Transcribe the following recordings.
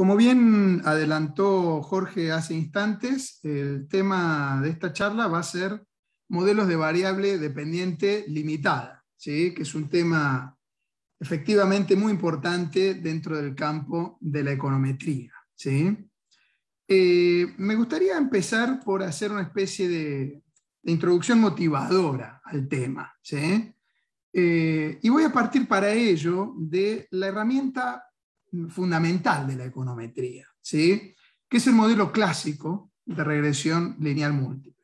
Como bien adelantó Jorge hace instantes, el tema de esta charla va a ser modelos de variable dependiente limitada, ¿sí? que es un tema efectivamente muy importante dentro del campo de la econometría. Eh, me gustaría empezar por hacer una especie de, introducción motivadora al tema. Eh, y voy a partir para ello de la herramienta fundamental de la econometría, ¿sí? que es el modelo clásico de regresión lineal múltiple.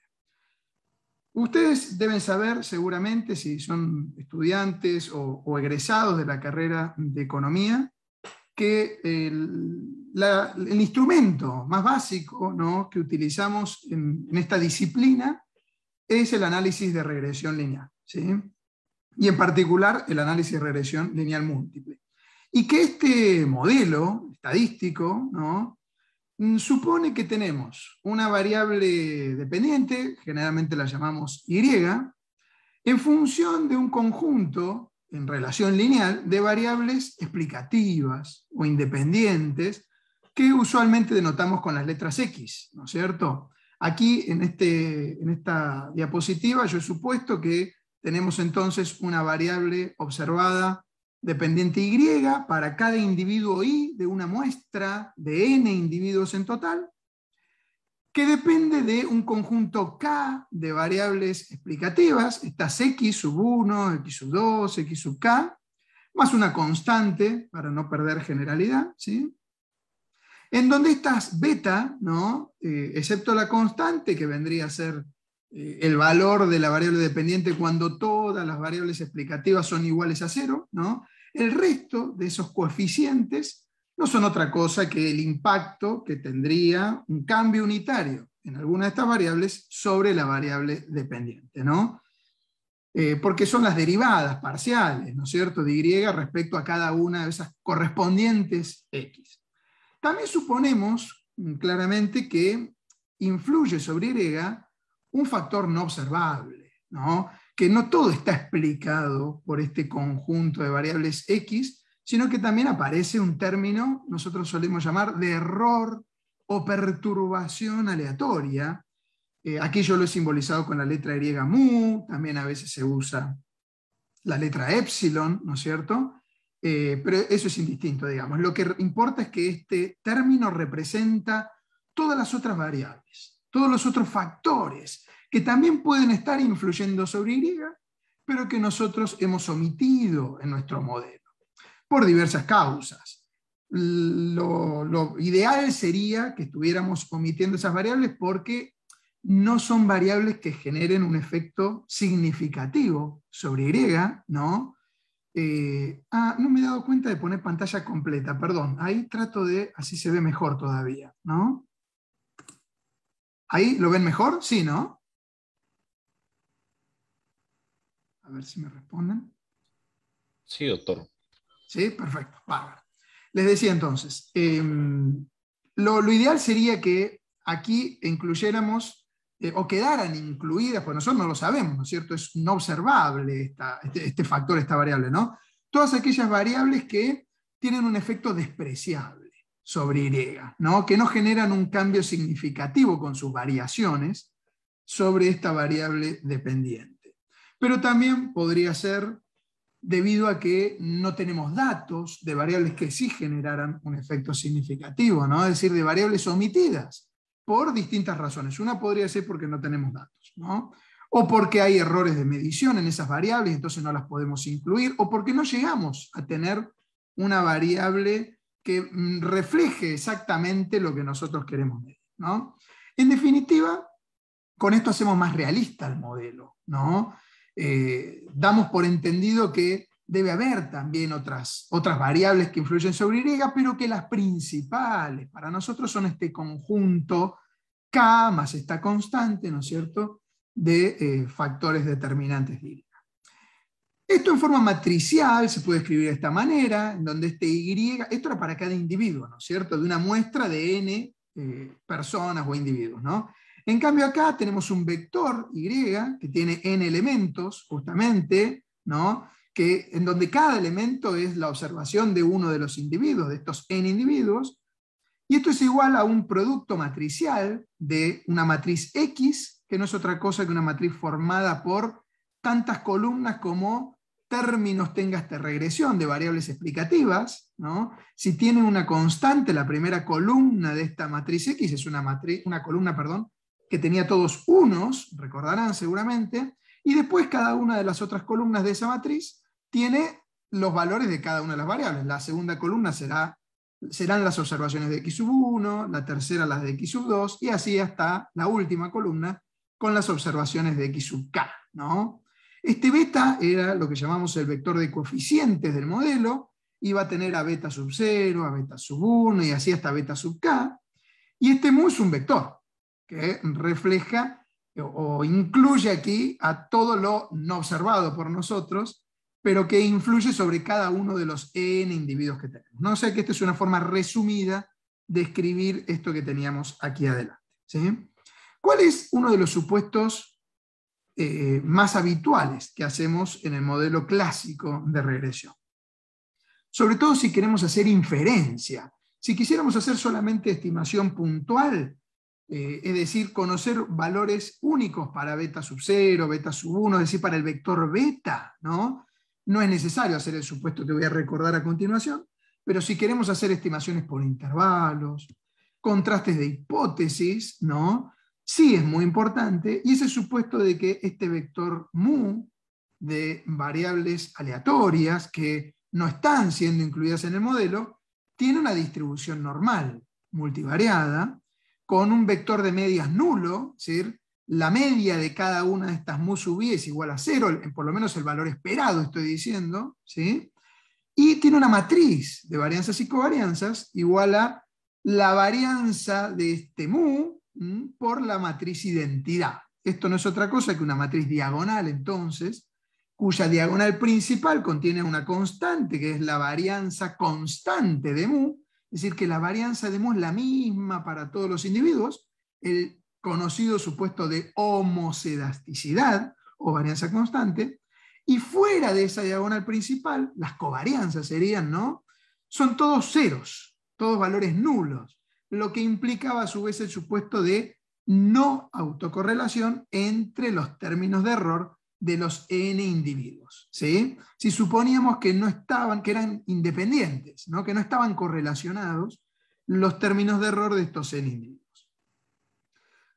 Ustedes deben saber seguramente si son estudiantes o, egresados de la carrera de economía que el, instrumento más básico ¿no? que utilizamos en, en, esta disciplina es el análisis de regresión lineal, ¿sí? y en particular el análisis de regresión lineal múltiple. Y que este modelo estadístico ¿no? Mm, supone que tenemos una variable dependiente, generalmente la llamamos Y, en función de un conjunto en relación lineal de variables explicativas o independientes que usualmente denotamos con las letras X, ¿no es cierto? Aquí en, este, en esta diapositiva yo he supuesto que tenemos entonces una variable observada dependiente Y para cada individuo Y de una muestra de n individuos en total, que depende de un conjunto K de variables explicativas, estas X sub 1, X sub 2, X sub K, más una constante para no perder generalidad, ¿sí? en donde estas beta, ¿no? Eh, excepto la constante, que vendría a ser eh, el valor de la variable dependiente cuando todas las variables explicativas son iguales a cero, ¿no? El resto de esos coeficientes no son otra cosa que el impacto que tendría un cambio unitario en alguna de estas variables sobre la variable dependiente, ¿no? Eh, porque son las derivadas parciales, ¿no es cierto?, de Y respecto a cada una de esas correspondientes X. También suponemos mm, claramente que influye sobre Y un factor no observable, ¿no? que no todo está explicado por este conjunto de variables X, sino que también aparece un término, nosotros solemos llamar de error o perturbación aleatoria. Eh, aquí yo lo he simbolizado con la letra griega mu, también a veces se usa la letra epsilon, ¿no es cierto? Eh, pero eso es indistinto, digamos. Lo que importa es que este término representa todas las otras variables, todos los otros factores que también pueden estar influyendo sobre Y, pero que nosotros hemos omitido en nuestro modelo, por diversas causas. Lo, ideal sería que estuviéramos omitiendo esas variables porque no son variables que generen un efecto significativo sobre Y, ¿no? Eh, ah, no me he dado cuenta de poner pantalla completa, perdón. Ahí trato de, así se ve mejor todavía, ¿no? ¿Ahí lo ven mejor? Sí, ¿no? A ver si me responden. Sí, doctor. Sí, perfecto. Les decía entonces, em, lo, ideal sería que aquí incluyéramos eh, o quedaran incluidas, pues nosotros no lo sabemos, ¿no es cierto? Es no observable este, este, factor, esta variable, ¿no? Todas aquellas variables que tienen un efecto despreciable sobre Y, ¿no? que no generan un cambio significativo con sus variaciones sobre esta variable dependiente. Pero también podría ser debido a que no tenemos datos de variables que sí generaran un efecto significativo, ¿no? es decir, de variables omitidas por distintas razones. Una podría ser porque no tenemos datos, ¿no? o porque hay errores de medición en esas variables, entonces no las podemos incluir, o porque no llegamos a tener una variable que mm, refleje exactamente lo que nosotros queremos medir. ¿no? En definitiva, con esto hacemos más realista el modelo, ¿no? Eh, damos por entendido que debe haber también otras, variables que influyen sobre Y, pero que las principales para nosotros son este conjunto K más esta constante, ¿no es cierto?, de eh, factores determinantes de Y. Esto en forma matricial se puede escribir de esta manera, en donde este Y, esto era para cada individuo, ¿no es cierto?, de una muestra de N eh, personas o individuos, ¿no? En cambio acá tenemos un vector Y que tiene n elementos, justamente, ¿no? que, en donde cada elemento es la observación de uno de los individuos, de estos n individuos, y esto es igual a un producto matricial de una matriz X, que no es otra cosa que una matriz formada por tantas columnas como términos tenga esta regresión de variables explicativas. ¿no? Si tiene una constante, la primera columna de esta matriz X es una, matriz, una columna perdón, que tenía todos unos, recordarán seguramente, y después cada una de las otras columnas de esa matriz tiene los valores de cada una de las variables. La segunda columna será, serán las observaciones de x1, sub la tercera las de x2, sub y así hasta la última columna con las observaciones de x sub ¿no? Este beta era lo que llamamos el vector de coeficientes del modelo, iba a tener a beta sub 0, a beta sub 1 y así hasta beta sub k, y este mu es un vector, que refleja o incluye aquí a todo lo no observado por nosotros, pero que influye sobre cada uno de los n individuos que tenemos. No o sé sea que esta es una forma resumida de escribir esto que teníamos aquí adelante. ¿sí? ¿Cuál es uno de los supuestos eh, más habituales que hacemos en el modelo clásico de regresión? Sobre todo si queremos hacer inferencia. Si quisiéramos hacer solamente estimación puntual, eh, es decir, conocer valores únicos para beta sub 0, beta sub 1, es decir, para el vector beta, ¿no? No es necesario hacer el supuesto que voy a recordar a continuación, pero si queremos hacer estimaciones por intervalos, contrastes de hipótesis, ¿no? Sí es muy importante, y ese supuesto de que este vector mu de variables aleatorias que no están siendo incluidas en el modelo, tiene una distribución normal, multivariada, con un vector de medias nulo, es decir, la media de cada una de estas mu sub i es igual a cero, por lo menos el valor esperado estoy diciendo, ¿sí? y tiene una matriz de varianzas y covarianzas igual a la varianza de este mu por la matriz identidad. Esto no es otra cosa que una matriz diagonal, entonces, cuya diagonal principal contiene una constante, que es la varianza constante de mu, es decir, que la varianza de es la misma para todos los individuos. El conocido supuesto de homocedasticidad o varianza constante. Y fuera de esa diagonal principal, las covarianzas serían, ¿no? Son todos ceros, todos valores nulos, lo que implicaba a su vez el supuesto de no autocorrelación entre los términos de error de los n individuos. Si suponíamos que no estaban, que eran independientes, ¿no? que no estaban correlacionados los términos de error de estos n individuos.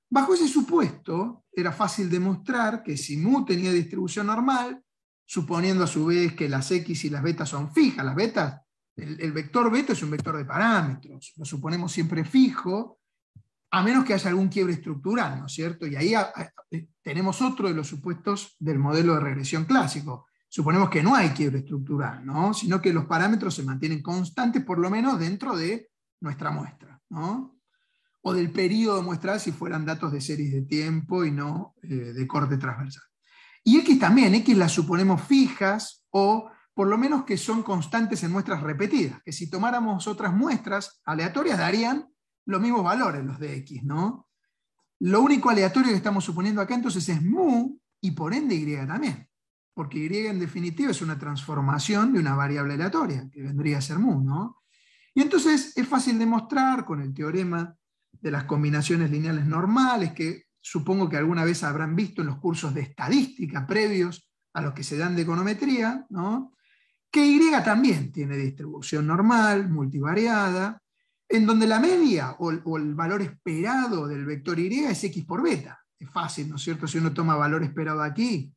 Bajo ese supuesto, era fácil demostrar que si mu tenía distribución normal, suponiendo a su vez que las x y las betas son fijas, las betas, el, el vector beta es un vector de parámetros, lo suponemos siempre fijo, a menos que haya algún quiebre estructural, ¿no es cierto? Y ahí eh, tenemos otro de los supuestos del modelo de regresión clásico. Suponemos que no hay quiebre estructural, ¿no? Sino que los parámetros se mantienen constantes, por lo menos dentro de nuestra muestra, ¿no? O del periodo muestra, si fueran datos de series de tiempo y no eh, de corte transversal. Y X también, X las suponemos fijas o por lo menos que son constantes en muestras repetidas, que si tomáramos otras muestras aleatorias darían los mismos valores los de x, ¿no? Lo único aleatorio que estamos suponiendo acá entonces es mu y por ende y también, porque y en definitiva es una transformación de una variable aleatoria, que vendría a ser mu, ¿no? Y entonces es fácil demostrar con el teorema de las combinaciones lineales normales, que supongo que alguna vez habrán visto en los cursos de estadística previos a los que se dan de econometría, ¿no? que Y también tiene distribución normal, multivariada, en donde la media o, el valor esperado del vector Y es X por beta. Es fácil, ¿no es cierto? Si uno toma valor esperado aquí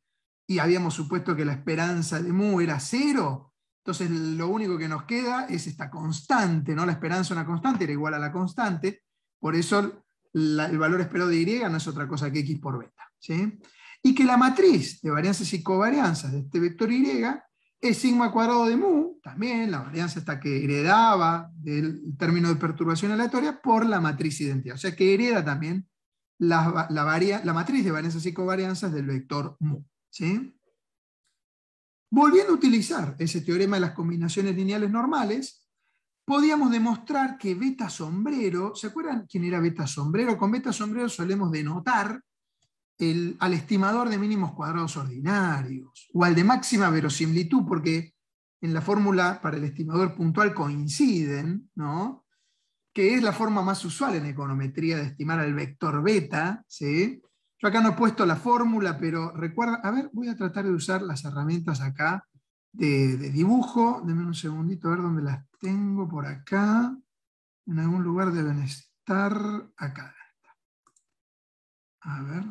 y habíamos supuesto que la esperanza de mu era cero, entonces lo único que nos queda es esta constante, ¿no? La esperanza una constante era igual a la constante, por eso el valor esperado de Y no es otra cosa que X por beta. ¿sí? Y que la matriz de varianzas y covarianzas de este vector Y es sigma cuadrado de mu, también la varianza está que heredaba del término de perturbación aleatoria por la matriz identidad. O sea que hereda también la, la, la matriz de varianzas y covarianzas del vector mu. Volviendo a utilizar ese teorema de las combinaciones lineales normales, podíamos demostrar que beta sombrero, ¿se acuerdan quién era beta sombrero? Con beta sombrero solemos denotar al estimador de mínimos cuadrados ordinarios o al de máxima verosimilitud, porque en la fórmula para el estimador puntual coinciden, ¿no? que es la forma más usual en econometría de estimar al vector beta. ¿sí? Yo acá no he puesto la fórmula, pero recuerda, a ver, voy a tratar de usar las herramientas acá de, dibujo. Denme un segundito a ver dónde las tengo por acá. En algún lugar deben estar acá. A ver.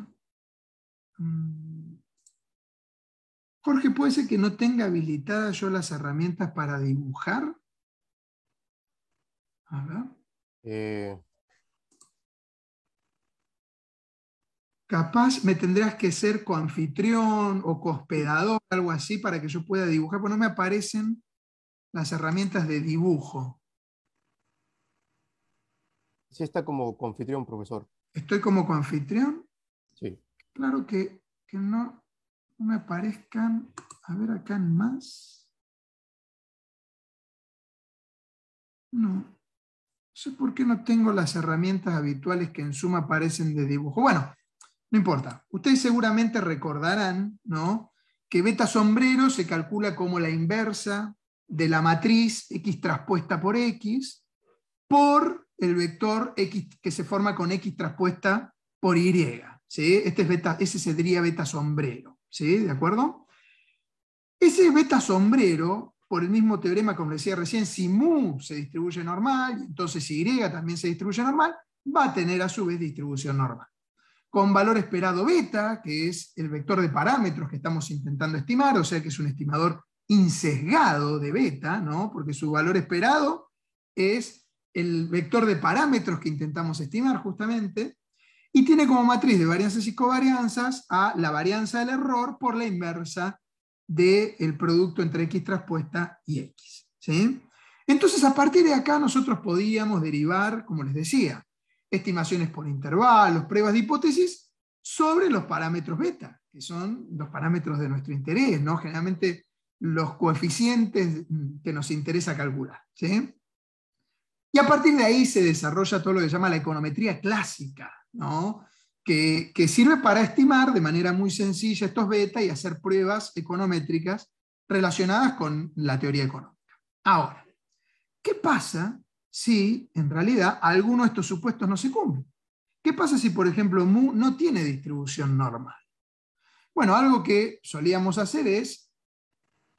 Mm. Jorge, ¿puede ser que no tenga habilitadas yo las herramientas para dibujar? Eh. Capaz me tendrás que ser coanfitrión o cospedador, algo así, para que yo pueda dibujar, pero no me aparecen las herramientas de dibujo. Sí, está como coanfitrión, profesor. ¿Estoy como coanfitrión? Sí claro que, no me aparezcan, a ver acá en más. No, sé por qué no tengo las herramientas habituales que en suma aparecen de dibujo. Bueno, no importa. Ustedes seguramente recordarán, ¿no? Que beta sombrero se calcula como la inversa de la matriz X traspuesta por X por el vector X que se forma con X traspuesta por Y. Este es beta, ese sería beta sombrero, ¿sí? ¿De acuerdo? Ese beta sombrero, por el mismo teorema como decía recién, si mu se distribuye normal, entonces y también se distribuye normal, va a tener a su vez distribución normal. Con valor esperado beta, que es el vector de parámetros que estamos intentando estimar, o sea que es un estimador insesgado de beta, ¿no? porque su valor esperado es el vector de parámetros que intentamos estimar justamente, y tiene como matriz de varianzas y covarianzas a la varianza del error por la inversa del el producto entre x transpuesta y x. Entonces, a partir de acá nosotros podíamos derivar, como les decía, estimaciones por intervalos, pruebas de hipótesis, sobre los parámetros beta, que son los parámetros de nuestro interés, ¿no? generalmente los coeficientes que nos interesa calcular. Y a partir de ahí se desarrolla todo lo que se llama la econometría clásica, ¿no? Que, sirve para estimar de manera muy sencilla estos beta y hacer pruebas econométricas relacionadas con la teoría económica. Ahora, ¿qué pasa si en realidad alguno de estos supuestos no se cumple? ¿Qué pasa si, por ejemplo, mu no tiene distribución normal? Bueno, algo que solíamos hacer es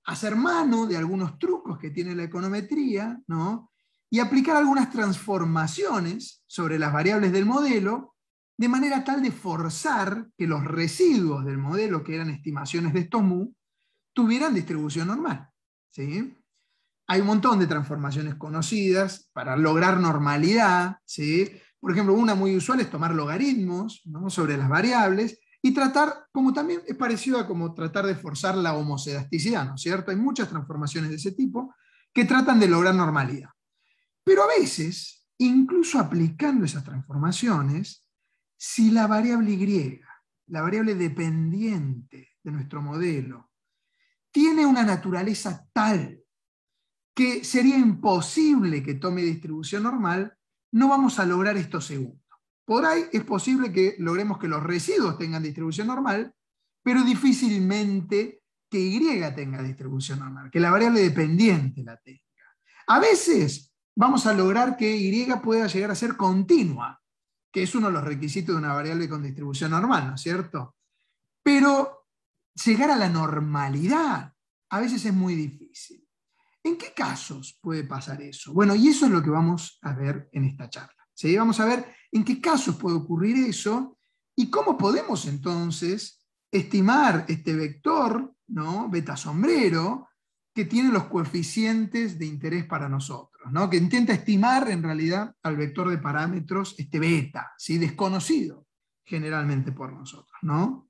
hacer mano de algunos trucos que tiene la econometría, Y aplicar algunas transformaciones sobre las variables del modelo de manera tal de forzar que los residuos del modelo, que eran estimaciones de estos tuvieran distribución normal. ¿sí? Hay un montón de transformaciones conocidas para lograr normalidad. ¿sí? Por ejemplo, una muy usual es tomar logaritmos sobre las variables y tratar, como también es parecido a como tratar de forzar la homocedasticidad, ¿no cierto? Hay muchas transformaciones de ese tipo que tratan de lograr normalidad. Pero a veces, incluso aplicando esas transformaciones, si la variable Y, la variable dependiente de nuestro modelo, tiene una naturaleza tal que sería imposible que tome distribución normal, no vamos a lograr esto segundo. Por ahí es posible que logremos que los residuos tengan distribución normal, pero difícilmente que Y tenga distribución normal, que la variable dependiente la tenga. A veces vamos a lograr que Y pueda llegar a ser continua, que es uno de los requisitos de una variable con distribución normal, ¿no es cierto? Pero llegar a la normalidad a veces es muy difícil. ¿En qué casos puede pasar eso? Bueno, y eso es lo que vamos a ver en esta charla. Vamos a ver en qué casos puede ocurrir eso y cómo podemos entonces estimar este vector, ¿no? Beta sombrero, que tiene los coeficientes de interés para nosotros, ¿no? que intenta estimar en realidad al vector de parámetros este beta, ¿sí? desconocido generalmente por nosotros. ¿no?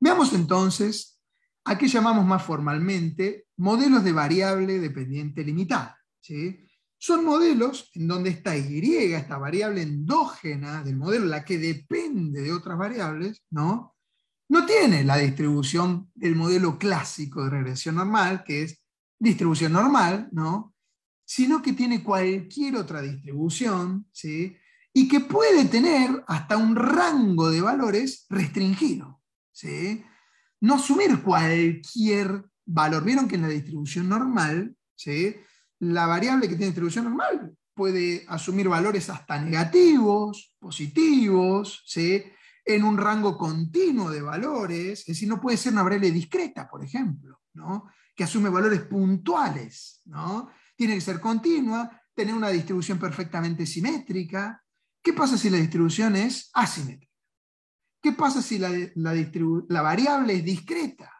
Veamos entonces a qué llamamos más formalmente modelos de variable dependiente limitada. ¿sí? Son modelos en donde esta Y, esta variable endógena del modelo, la que depende de otras variables, ¿no? no tiene la distribución, el modelo clásico de regresión normal, que es distribución normal, ¿no? sino que tiene cualquier otra distribución, ¿sí? y que puede tener hasta un rango de valores restringido. ¿sí? No asumir cualquier valor. Vieron que en la distribución normal, ¿sí? la variable que tiene distribución normal puede asumir valores hasta negativos, positivos, ¿sí? en un rango continuo de valores, es decir, no puede ser una variable discreta, por ejemplo, que asume valores puntuales, ¿no? tiene que ser continua, tener una distribución perfectamente simétrica. ¿Qué pasa si la distribución es asimétrica? ¿Qué pasa si la, variable es discreta?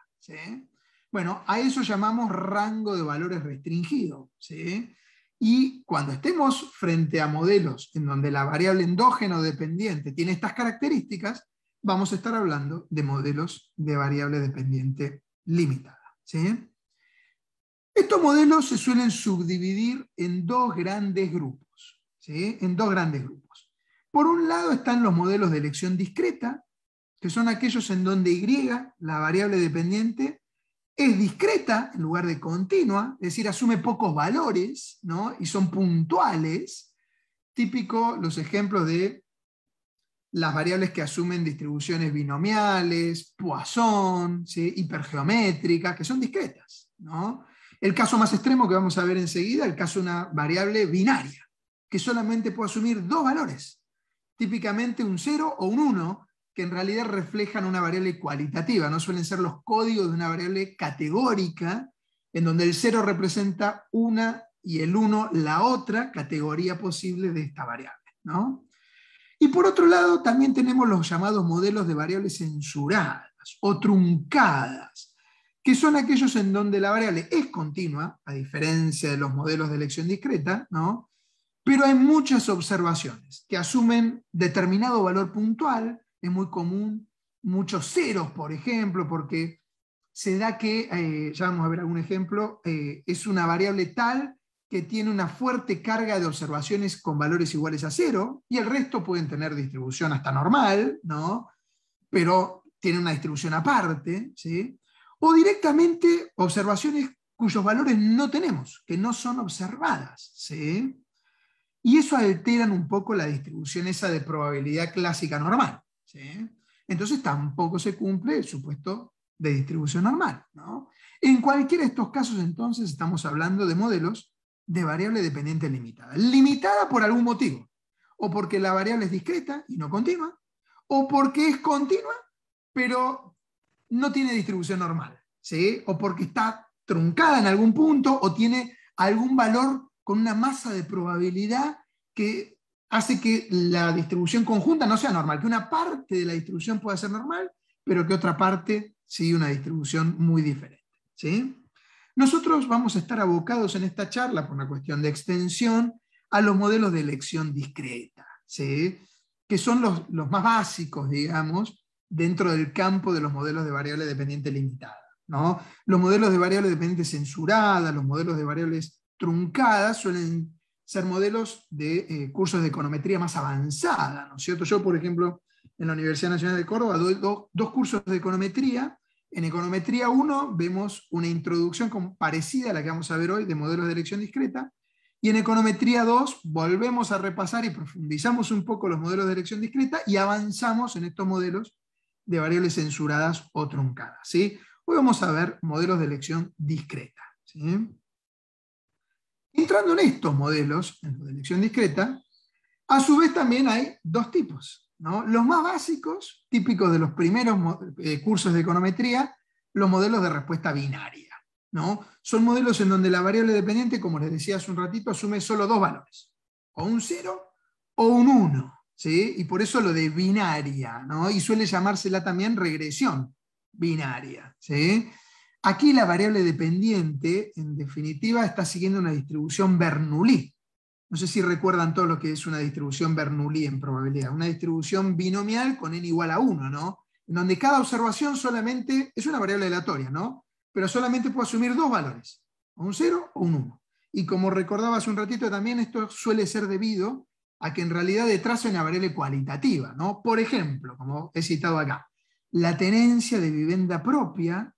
Bueno, a eso llamamos rango de valores restringido. ¿sí? Y cuando estemos frente a modelos en donde la variable endógeno dependiente tiene estas características, vamos a estar hablando de modelos de variable dependiente limitada. ¿sí? Estos modelos se suelen subdividir en dos grandes grupos. ¿sí? En dos grandes grupos. Por un lado están los modelos de elección discreta, que son aquellos en donde Y, la variable dependiente, es discreta en lugar de continua, es decir, asume pocos valores ¿no? y son puntuales. Típico los ejemplos de las variables que asumen distribuciones binomiales, Poisson, hipergeométricas, que son discretas. ¿no? El caso más extremo que vamos a ver enseguida, el caso de una variable binaria, que solamente puede asumir dos valores, típicamente un 0 o un 1, que en realidad reflejan una variable cualitativa, no suelen ser los códigos de una variable categórica, en donde el 0 representa una y el 1 la otra categoría posible de esta variable. Y por otro lado, también tenemos los llamados modelos de variables censuradas o truncadas, que son aquellos en donde la variable es continua, a diferencia de los modelos de elección discreta, pero hay muchas observaciones que asumen determinado valor puntual es muy común muchos ceros, por ejemplo, porque se da que, eh, ya vamos a ver algún ejemplo, eh, es una variable tal que tiene una fuerte carga de observaciones con valores iguales a cero, y el resto pueden tener distribución hasta normal, ¿no? pero tiene una distribución aparte, ¿sí? o directamente observaciones cuyos valores no tenemos, que no son observadas. ¿sí? Y eso alteran un poco la distribución esa de probabilidad clásica normal. Entonces tampoco se cumple el supuesto de distribución normal. En cualquiera de estos casos, entonces, estamos hablando de modelos de variable dependiente limitada. Limitada por algún motivo. O porque la variable es discreta y no continua, o porque es continua, pero no tiene distribución normal. ¿sí? O porque está truncada en algún punto, o tiene algún valor con una masa de probabilidad que hace que la distribución conjunta no sea normal, que una parte de la distribución pueda ser normal, pero que otra parte sigue una distribución muy diferente. ¿sí? Nosotros vamos a estar abocados en esta charla, por una cuestión de extensión, a los modelos de elección discreta, que son los, más básicos, digamos, dentro del campo de los modelos de variable dependiente limitada. ¿no? Los modelos de variable dependiente censurada, los modelos de variables truncadas suelen ser modelos de eh, cursos de econometría más avanzada, ¿no es cierto? Yo, por ejemplo, en la Universidad Nacional de Córdoba doy dos cursos de econometría. En econometría 1 vemos una introducción parecida a la que vamos a ver hoy de modelos de elección discreta. Y en econometría 2 volvemos a repasar y profundizamos un poco los modelos de elección discreta y avanzamos en estos modelos de variables censuradas o truncadas. ¿sí? Hoy vamos a ver modelos de elección discreta. ¿sí? Entrando en estos modelos, en de elección discreta, a su vez también hay dos tipos. Los más básicos, típicos de los primeros eh, cursos de econometría, los modelos de respuesta binaria. ¿no? Son modelos en donde la variable dependiente, como les decía hace un ratito, asume solo dos valores, o un 0 o un 1. Y por eso lo de binaria, ¿no? y suele llamársela también regresión binaria. ¿sí? Aquí la variable dependiente, en definitiva, está siguiendo una distribución Bernoulli. No sé si recuerdan todo lo que es una distribución Bernoulli en probabilidad. Una distribución binomial con n igual a 1, ¿no? En donde cada observación solamente es una variable aleatoria, ¿no? Pero solamente puede asumir dos valores, un 0 o un 1. Y como recordaba hace un ratito también, esto suele ser debido a que en realidad detrás hay una variable cualitativa, ¿no? Por ejemplo, como he citado acá, la tenencia de vivienda propia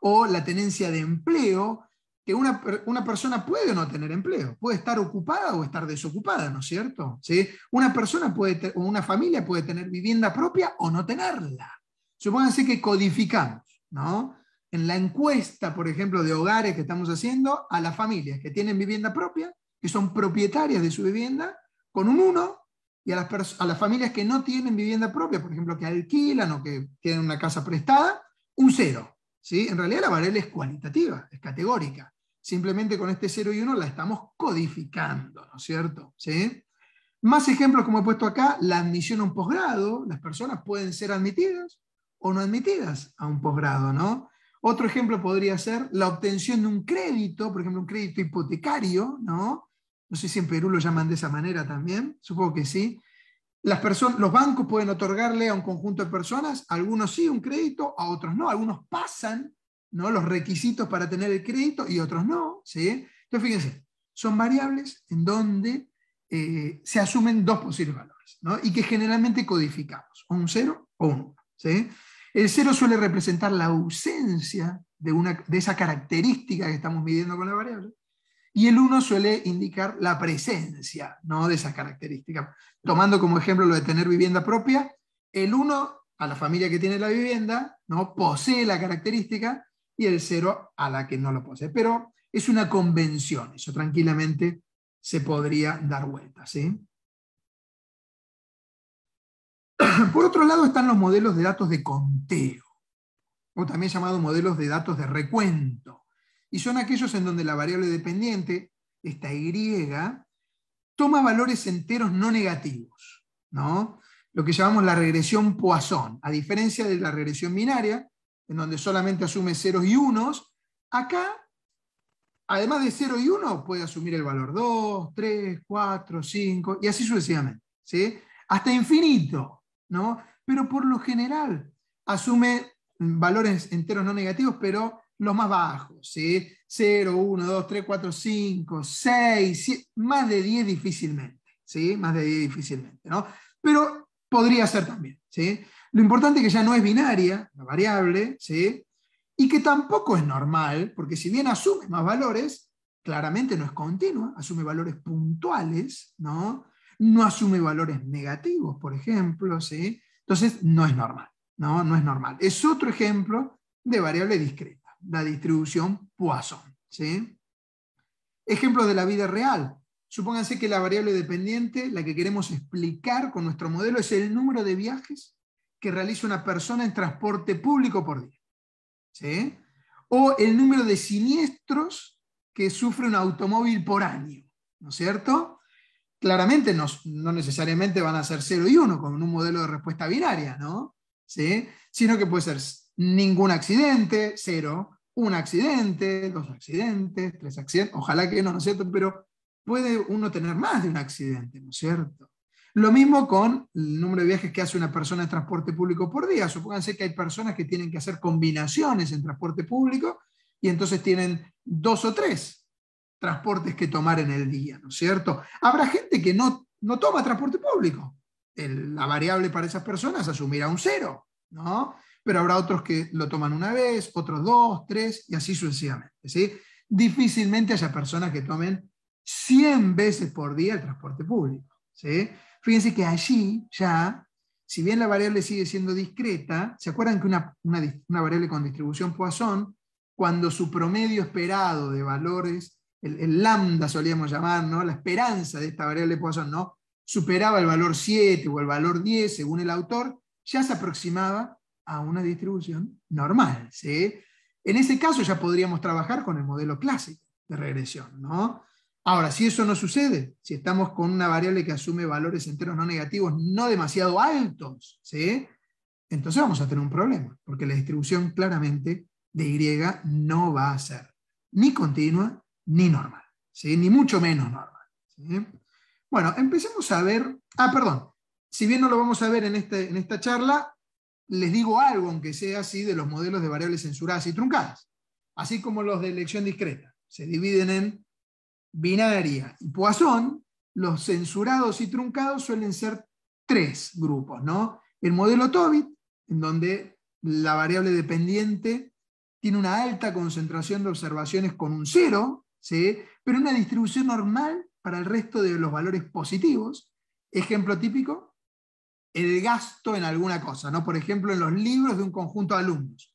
o la tenencia de empleo, que una, persona puede o no tener empleo, puede estar ocupada o estar desocupada, ¿no es cierto? ¿Sí? Una persona puede, o una familia puede tener vivienda propia o no tenerla. Supónganse que codificamos, ¿no? En la encuesta, por ejemplo, de hogares que estamos haciendo, a las familias que tienen vivienda propia, que son propietarias de su vivienda, con un 1, y a las, a las familias que no tienen vivienda propia, por ejemplo, que alquilan o que tienen una casa prestada, un 0. En realidad la variable es cualitativa, es categórica. Simplemente con este 0 y 1 la estamos codificando, ¿no es cierto? ¿Sí? Más ejemplos como he puesto acá, la admisión a un posgrado, las personas pueden ser admitidas o no admitidas a un posgrado, ¿no? Otro ejemplo podría ser la obtención de un crédito, por ejemplo, un crédito hipotecario, ¿no? No sé si en Perú lo llaman de esa manera también, supongo que sí. Las personas, los bancos pueden otorgarle a un conjunto de personas, algunos sí un crédito, a otros no, algunos pasan ¿no? los requisitos para tener el crédito y otros no. ¿sí? Entonces, fíjense, son variables en donde eh, se asumen dos posibles valores ¿no? y que generalmente codificamos, o un cero o un 1. El cero suele representar la ausencia de, una, de esa característica que estamos midiendo con la variable y el 1 suele indicar la presencia de esas características. Tomando como ejemplo lo de tener vivienda propia, el 1 a la familia que tiene la vivienda ¿no? posee la característica y el 0 a la que no lo posee. Pero es una convención, eso tranquilamente se podría dar vuelta. Por otro lado están los modelos de datos de conteo, o también llamados modelos de datos de recuento y son aquellos en donde la variable dependiente, esta Y, toma valores enteros no negativos, ¿no? lo que llamamos la regresión Poisson, a diferencia de la regresión binaria, en donde solamente asume ceros y unos, acá, además de 0 y 1, puede asumir el valor 2, 3, 4, 5, y así sucesivamente, hasta infinito, ¿no? pero por lo general asume valores enteros no negativos, pero los más bajos, ¿sí? 0, 1, 2, 3, 4, 5, 6, 7, más de 10 difícilmente, ¿sí? Más de 10 difícilmente, ¿no? Pero podría ser también, ¿sí? Lo importante es que ya no es binaria, la variable, ¿sí? Y que tampoco es normal, porque si bien asume más valores, claramente no es continua, asume valores puntuales, ¿no? No asume valores negativos, por ejemplo, ¿sí? Entonces, no es normal, ¿no? No es normal. Es otro ejemplo de variable discreta la distribución Poisson. ¿sí? Ejemplos de la vida real. Supónganse que la variable dependiente, la que queremos explicar con nuestro modelo, es el número de viajes que realiza una persona en transporte público por día. ¿sí? O el número de siniestros que sufre un automóvil por año. ¿No es cierto? Claramente no, necesariamente van a ser 0 y 1 con un modelo de respuesta binaria, ¿no? ¿Sí? Sino que puede ser ningún accidente, 0, un accidente, dos accidentes, tres accidentes, ojalá que no, ¿no es cierto? Pero puede uno tener más de un accidente, ¿no es cierto? Lo mismo con el número de viajes que hace una persona en transporte público por día. Supónganse que hay personas que tienen que hacer combinaciones en transporte público y entonces tienen dos o tres transportes que tomar en el día, ¿no es cierto? Habrá gente que no, no toma transporte público. la variable para esas personas asumirá un cero, ¿no? pero habrá otros que lo toman una vez, otros dos, tres, y así sucesivamente. ¿sí? Difícilmente haya personas que tomen 100 veces por día el transporte público. ¿sí? Fíjense que allí ya, si bien la variable sigue siendo discreta, ¿se acuerdan que una, variable con distribución Poisson, cuando su promedio esperado de valores, el, lambda solíamos llamar, ¿no? la esperanza de esta variable Poisson, ¿no? superaba el valor 7 o el valor 10, según el autor, ya se aproximaba a una distribución normal. ¿sí? En ese caso ya podríamos trabajar con el modelo clásico de regresión. ¿no? Ahora, si eso no sucede, si estamos con una variable que asume valores enteros no negativos no demasiado altos, entonces vamos a tener un problema, porque la distribución claramente de Y no va a ser ni continua ni normal, ¿sí? ni mucho menos normal. Bueno, empecemos a ver, ah, perdón, si bien no lo vamos a ver este, en esta charla, les digo algo, aunque sea así, de los modelos de variables censuradas y truncadas, así como los de elección discreta. Se dividen en binaria y Poisson. Los censurados y truncados suelen ser tres grupos, ¿no? El modelo Tobit, en donde la variable dependiente tiene una alta concentración de observaciones con un cero, ¿sí? pero una distribución normal para el resto de los valores positivos. Ejemplo típico, el gasto en alguna cosa, ¿no? Por ejemplo, en los libros de un conjunto de alumnos.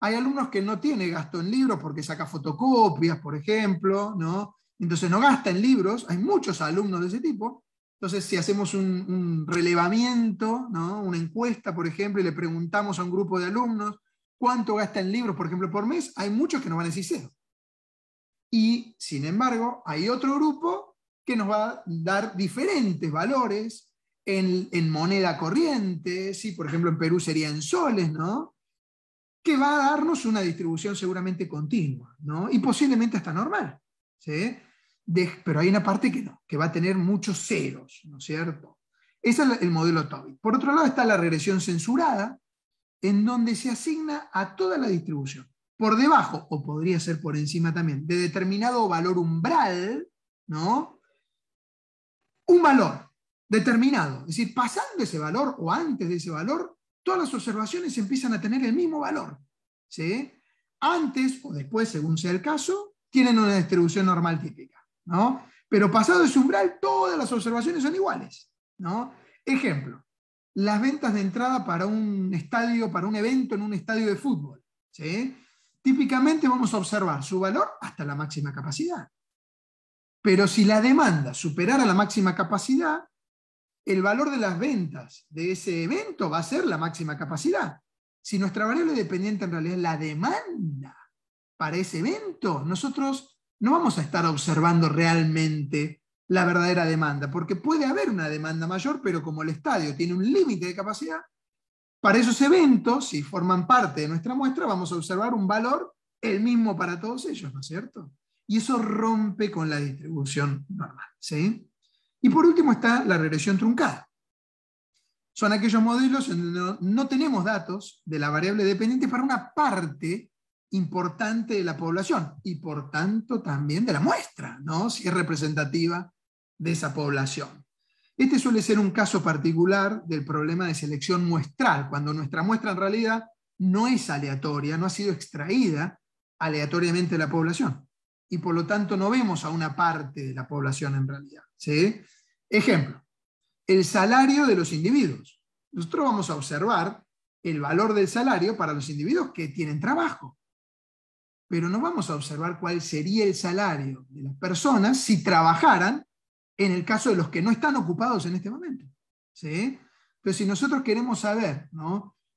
Hay alumnos que no tienen gasto en libros porque saca fotocopias, por ejemplo, ¿no? Entonces no gasta en libros, hay muchos alumnos de ese tipo. Entonces, si hacemos un, relevamiento, ¿no? una encuesta, por ejemplo, y le preguntamos a un grupo de alumnos cuánto gasta en libros, por ejemplo, por mes, hay muchos que nos van a decir cero. Y, sin embargo, hay otro grupo que nos va a dar diferentes valores en, moneda corriente, ¿sí? por ejemplo en Perú sería en soles, ¿no? que va a darnos una distribución seguramente continua ¿no? y posiblemente hasta normal. ¿sí? pero hay una parte que no, que va a tener muchos ceros, ¿no es cierto? Ese es el modelo Tobit. Por otro lado está la regresión censurada, en donde se asigna a toda la distribución, por debajo, o podría ser por encima también, de determinado valor umbral, ¿no? Un valor determinado. Es decir, pasando ese valor o antes de ese valor, todas las observaciones empiezan a tener el mismo valor. Antes o después, según sea el caso, tienen una distribución normal típica. ¿no? Pero pasado ese umbral, todas las observaciones son iguales. ¿no? Ejemplo, las ventas de entrada para un estadio, para un evento en un estadio de fútbol. Típicamente vamos a observar su valor hasta la máxima capacidad. Pero si la demanda superara la máxima capacidad, el valor de las ventas de ese evento va a ser la máxima capacidad. Si nuestra variable dependiente en realidad es la demanda para ese evento, nosotros no vamos a estar observando realmente la verdadera demanda, porque puede haber una demanda mayor, pero como el estadio tiene un límite de capacidad, para esos eventos, si forman parte de nuestra muestra, vamos a observar un valor el mismo para todos ellos, ¿no es cierto? Y eso rompe con la distribución normal, ¿sí? Y por último está la regresión truncada. Son aquellos modelos en donde no tenemos datos de la variable dependiente para una parte importante de la población y por tanto también de la muestra, ¿no? si es representativa de esa población. Este suele ser un caso particular del problema de selección muestral, cuando nuestra muestra en realidad no es aleatoria, no ha sido extraída aleatoriamente de la población y por lo tanto no vemos a una parte de la población en realidad. Ejemplo, el salario de los individuos. Nosotros vamos a observar el valor del salario para los individuos que tienen trabajo, pero no vamos a observar cuál sería el salario de las personas si trabajaran en el caso de los que no están ocupados en este momento. ¿sí? Pero si nosotros queremos saber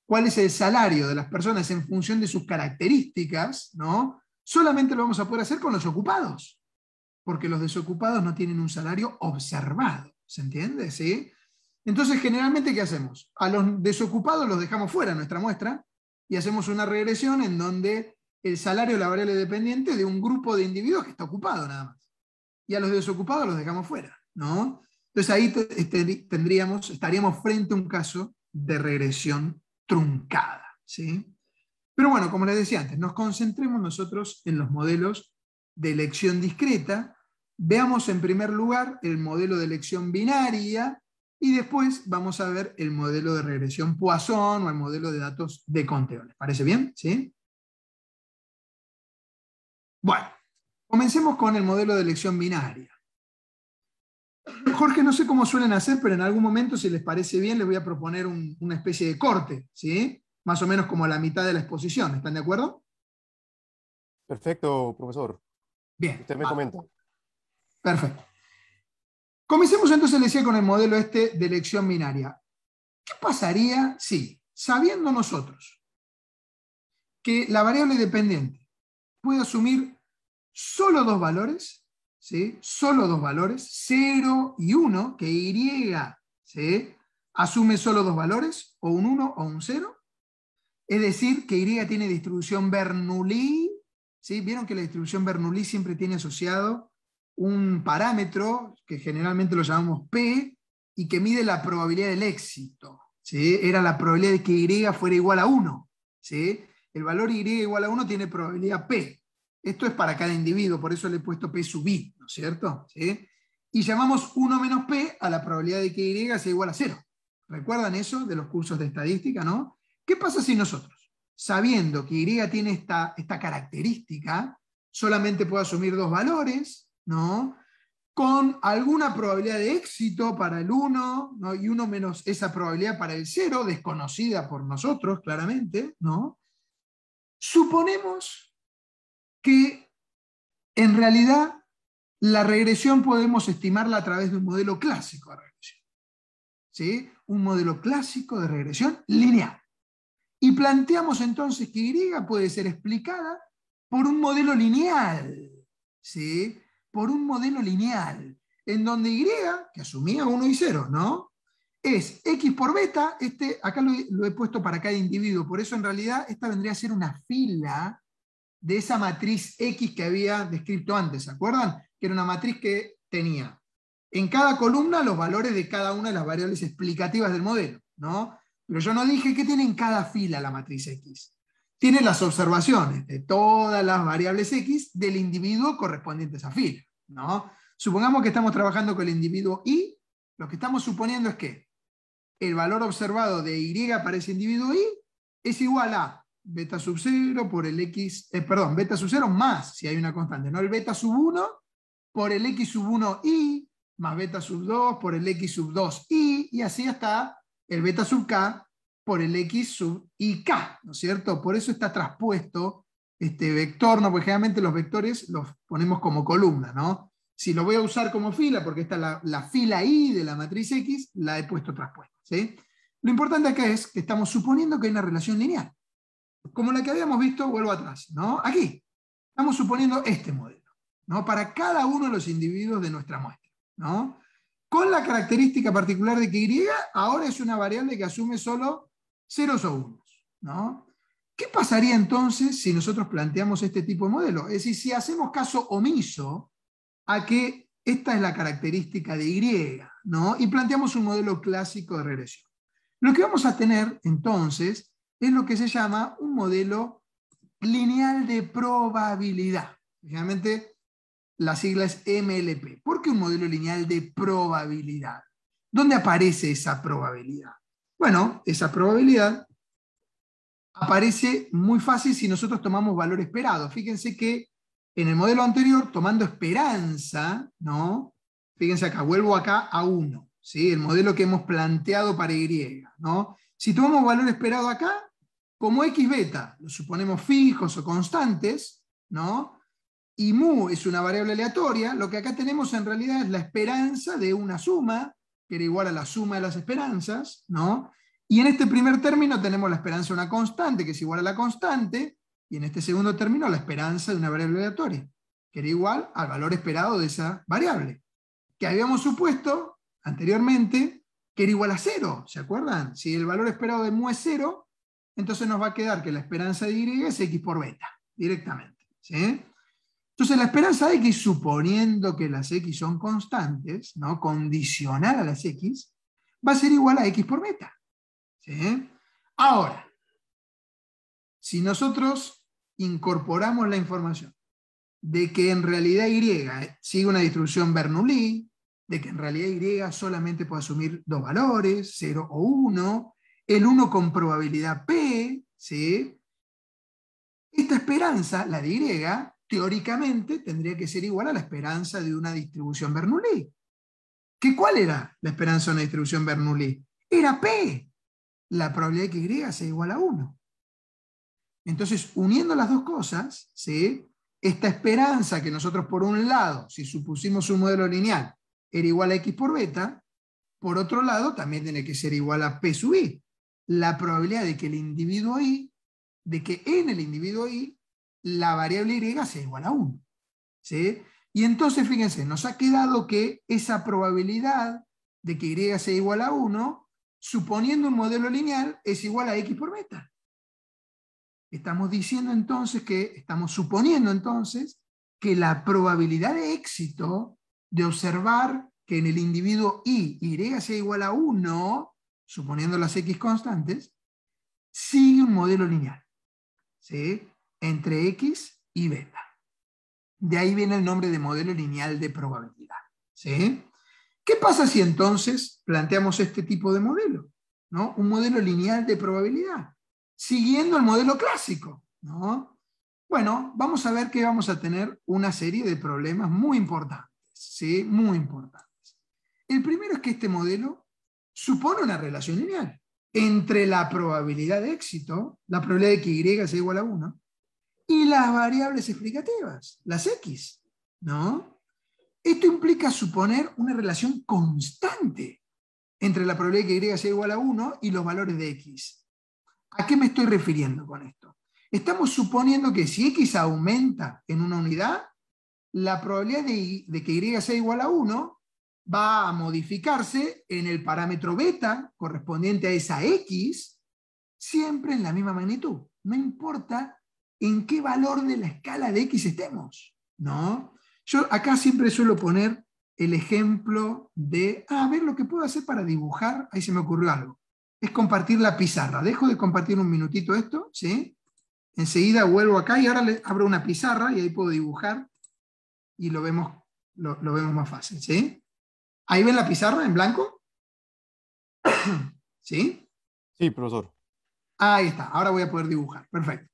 cuál es el salario de las personas en función de sus características, ¿no? solamente lo vamos a poder hacer con los ocupados porque los desocupados no tienen un salario observado, ¿se entiende? ¿Sí? Entonces, generalmente, ¿qué hacemos? A los desocupados los dejamos fuera nuestra muestra y hacemos una regresión en donde el salario laboral es dependiente de un grupo de individuos que está ocupado nada más. Y a los desocupados los dejamos fuera, ¿no? Entonces ahí este, tendríamos, estaríamos frente a un caso de regresión truncada, ¿sí? Pero bueno, como les decía antes, nos concentremos nosotros en los modelos de elección discreta, Veamos en primer lugar el modelo de elección binaria y después vamos a ver el modelo de regresión Poisson o el modelo de datos de conteo. ¿Les parece bien? ¿Sí? Bueno, comencemos con el modelo de elección binaria. Jorge, no sé cómo suelen hacer, pero en algún momento, si les parece bien, les voy a proponer una especie de corte, ¿sí? Más o menos como la mitad de la exposición. ¿Están de acuerdo? Perfecto, profesor. Bien. Usted me comenta. Perfecto. Comencemos entonces, les decía, con el modelo este de elección binaria. ¿Qué pasaría si, sabiendo nosotros que la variable dependiente puede asumir solo dos valores, ¿sí? solo dos valores, 0 y 1, que Y asume solo dos valores, o un 1 o un 0, es decir, que Y tiene distribución Bernoulli, ¿sí? vieron que la distribución Bernoulli siempre tiene asociado un parámetro que generalmente lo llamamos P y que mide la probabilidad del éxito. Era la probabilidad de que Y fuera igual a 1. ¿sí? El valor Y igual a 1 tiene probabilidad P. Esto es para cada individuo, por eso le he puesto P sub I, ¿no es cierto? ¿Sí? Y llamamos 1 menos P a la probabilidad de que Y sea igual a 0. ¿Recuerdan eso de los cursos de estadística, no? ¿Qué pasa si nosotros, sabiendo que Y tiene esta, esta característica, solamente puedo asumir dos valores, ¿no? Con alguna probabilidad de éxito para el 1, Y uno menos esa probabilidad para el 0, desconocida por nosotros, claramente, ¿no? Suponemos que en realidad la regresión podemos estimarla a través de un modelo clásico de regresión. ¿Sí? Un modelo clásico de regresión lineal. Y planteamos entonces que Y puede ser explicada por un modelo lineal. ¿Sí? por un modelo lineal, en donde Y, que asumía 1 y 0, ¿no? Es X por beta, este, acá lo, he puesto para cada individuo, por eso en realidad esta vendría a ser una fila de esa matriz X que había descrito antes, ¿se acuerdan? Que era una matriz que tenía en cada columna los valores de cada una de las variables explicativas del modelo, ¿no? Pero yo no dije qué tiene en cada fila la matriz X tiene las observaciones de todas las variables X del individuo correspondiente a esa fila. ¿no? Supongamos que estamos trabajando con el individuo Y, lo que estamos suponiendo es que el valor observado de Y para ese individuo Y es igual a beta sub 0 por el X, eh, perdón, beta sub 0 más, si hay una constante, ¿no? El beta sub 1 por el X sub 1 Y, más beta sub 2 por el X sub 2 Y, y así está el beta sub K por el x sub y k, ¿no es cierto? Por eso está traspuesto este vector, ¿no? Porque generalmente los vectores los ponemos como columna, ¿no? Si lo voy a usar como fila, porque está la, fila i de la matriz x, la he puesto traspuesta, ¿sí? Lo importante acá es que estamos suponiendo que hay una relación lineal, como la que habíamos visto, vuelvo atrás, ¿no? Aquí, estamos suponiendo este modelo, ¿no? Para cada uno de los individuos de nuestra muestra, ¿no? Con la característica particular de que y ahora es una variable que asume solo ceros o unos. ¿no? ¿Qué pasaría entonces si nosotros planteamos este tipo de modelo? Es decir, si hacemos caso omiso a que esta es la característica de Y, ¿no? y planteamos un modelo clásico de regresión. Lo que vamos a tener entonces es lo que se llama un modelo lineal de probabilidad. Finalmente, la sigla es MLP. ¿Por qué un modelo lineal de probabilidad? ¿Dónde aparece esa probabilidad? Bueno, esa probabilidad aparece muy fácil si nosotros tomamos valor esperado. Fíjense que en el modelo anterior, tomando esperanza, ¿no? Fíjense acá, vuelvo acá a 1, ¿sí? El modelo que hemos planteado para Y, ¿no? Si tomamos valor esperado acá, como X beta, lo suponemos fijos o constantes, ¿no? Y mu es una variable aleatoria, lo que acá tenemos en realidad es la esperanza de una suma que era igual a la suma de las esperanzas, ¿no? Y en este primer término tenemos la esperanza de una constante, que es igual a la constante, y en este segundo término la esperanza de una variable aleatoria, que era igual al valor esperado de esa variable, que habíamos supuesto anteriormente que era igual a cero, ¿se acuerdan? Si el valor esperado de mu es cero, entonces nos va a quedar que la esperanza de y es x por beta, directamente. ¿sí? Entonces la esperanza de X, suponiendo que las X son constantes, ¿no? condicional a las X, va a ser igual a X por beta. Ahora, si nosotros incorporamos la información de que en realidad Y sigue una distribución Bernoulli, de que en realidad Y solamente puede asumir dos valores, 0 o 1, el 1 con probabilidad P, esta esperanza, la de Y, teóricamente tendría que ser igual a la esperanza de una distribución Bernoulli. ¿Qué ¿Cuál era la esperanza de una distribución Bernoulli? Era P. La probabilidad de que Y sea igual a 1. Entonces, uniendo las dos cosas, ¿sí? esta esperanza que nosotros por un lado, si supusimos un modelo lineal, era igual a x por beta, por otro lado también tiene que ser igual a p sub i. La probabilidad de que el individuo i, de que en el individuo i la variable y sea igual a 1. ¿sí? Y entonces, fíjense, nos ha quedado que esa probabilidad de que y sea igual a 1, suponiendo un modelo lineal, es igual a x por beta. Estamos diciendo entonces que, estamos suponiendo entonces, que la probabilidad de éxito de observar que en el individuo y, y sea igual a 1, suponiendo las x constantes, sigue un modelo lineal. ¿Sí? entre X y beta. De ahí viene el nombre de modelo lineal de probabilidad. ¿Qué pasa si entonces planteamos este tipo de modelo? ¿no? Un modelo lineal de probabilidad, siguiendo el modelo clásico. ¿no? Bueno, vamos a ver que vamos a tener una serie de problemas muy importantes. ¿sí? Muy importantes. El primero es que este modelo supone una relación lineal entre la probabilidad de éxito, la probabilidad de que Y sea igual a 1, y las variables explicativas, las X, ¿no? Esto implica suponer una relación constante entre la probabilidad de que Y sea igual a 1 y los valores de X. ¿A qué me estoy refiriendo con esto? Estamos suponiendo que si X aumenta en una unidad, la probabilidad de, de que Y sea igual a 1 va a modificarse en el parámetro beta correspondiente a esa X, siempre en la misma magnitud. No importa en qué valor de la escala de X estemos, ¿no? Yo acá siempre suelo poner el ejemplo de, ah, a ver lo que puedo hacer para dibujar, ahí se me ocurrió algo, es compartir la pizarra. Dejo de compartir un minutito esto, ¿sí? Enseguida vuelvo acá y ahora abro una pizarra y ahí puedo dibujar y lo vemos, vemos más fácil, ¿sí? Ahí ven la pizarra en blanco, ¿sí? Sí, profesor. Ahí está, ahora voy a poder dibujar, perfecto.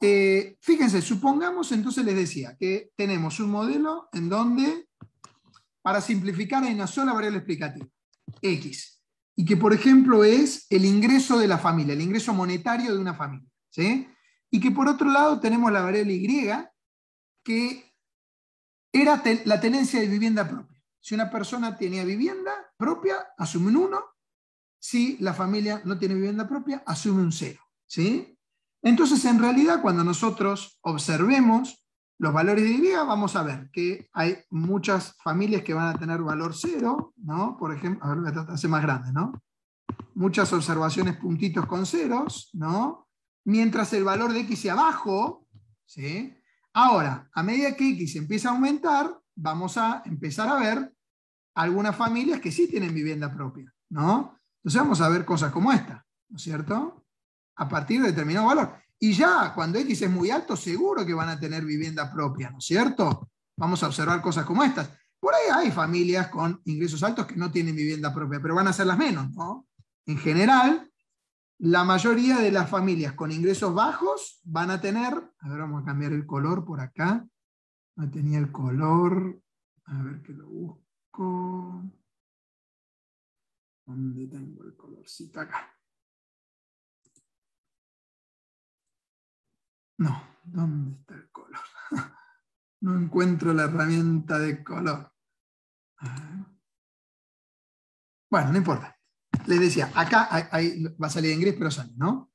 Eh, fíjense, supongamos entonces les decía que tenemos un modelo en donde, para simplificar, hay una sola variable explicativa, X, y que por ejemplo es el ingreso de la familia, el ingreso monetario de una familia. ¿sí? Y que por otro lado tenemos la variable Y, que era la tenencia de vivienda propia. Si una persona tenía vivienda propia, asume un 1. Si la familia no tiene vivienda propia, asume un 0. ¿sí? Entonces, en realidad, cuando nosotros observemos los valores de Y, vamos a ver que hay muchas familias que van a tener valor cero, ¿no? Por ejemplo, a ver, voy más grande, ¿no? Muchas observaciones puntitos con ceros, ¿no? Mientras el valor de X sea abajo, ¿sí? Ahora, a medida que X empieza a aumentar, vamos a empezar a ver algunas familias que sí tienen vivienda propia, ¿no? Entonces vamos a ver cosas como esta, ¿no es cierto? a partir de determinado valor. Y ya cuando X es muy alto, seguro que van a tener vivienda propia, ¿no es cierto? Vamos a observar cosas como estas. Por ahí hay familias con ingresos altos que no tienen vivienda propia, pero van a ser las menos, ¿no? En general, la mayoría de las familias con ingresos bajos van a tener, a ver, vamos a cambiar el color por acá. No tenía el color, a ver que lo busco. ¿Dónde tengo el colorcito acá? No, ¿dónde está el color? No encuentro la herramienta de color. Bueno, no importa. Les decía, acá va a salir en gris, pero sale, ¿no?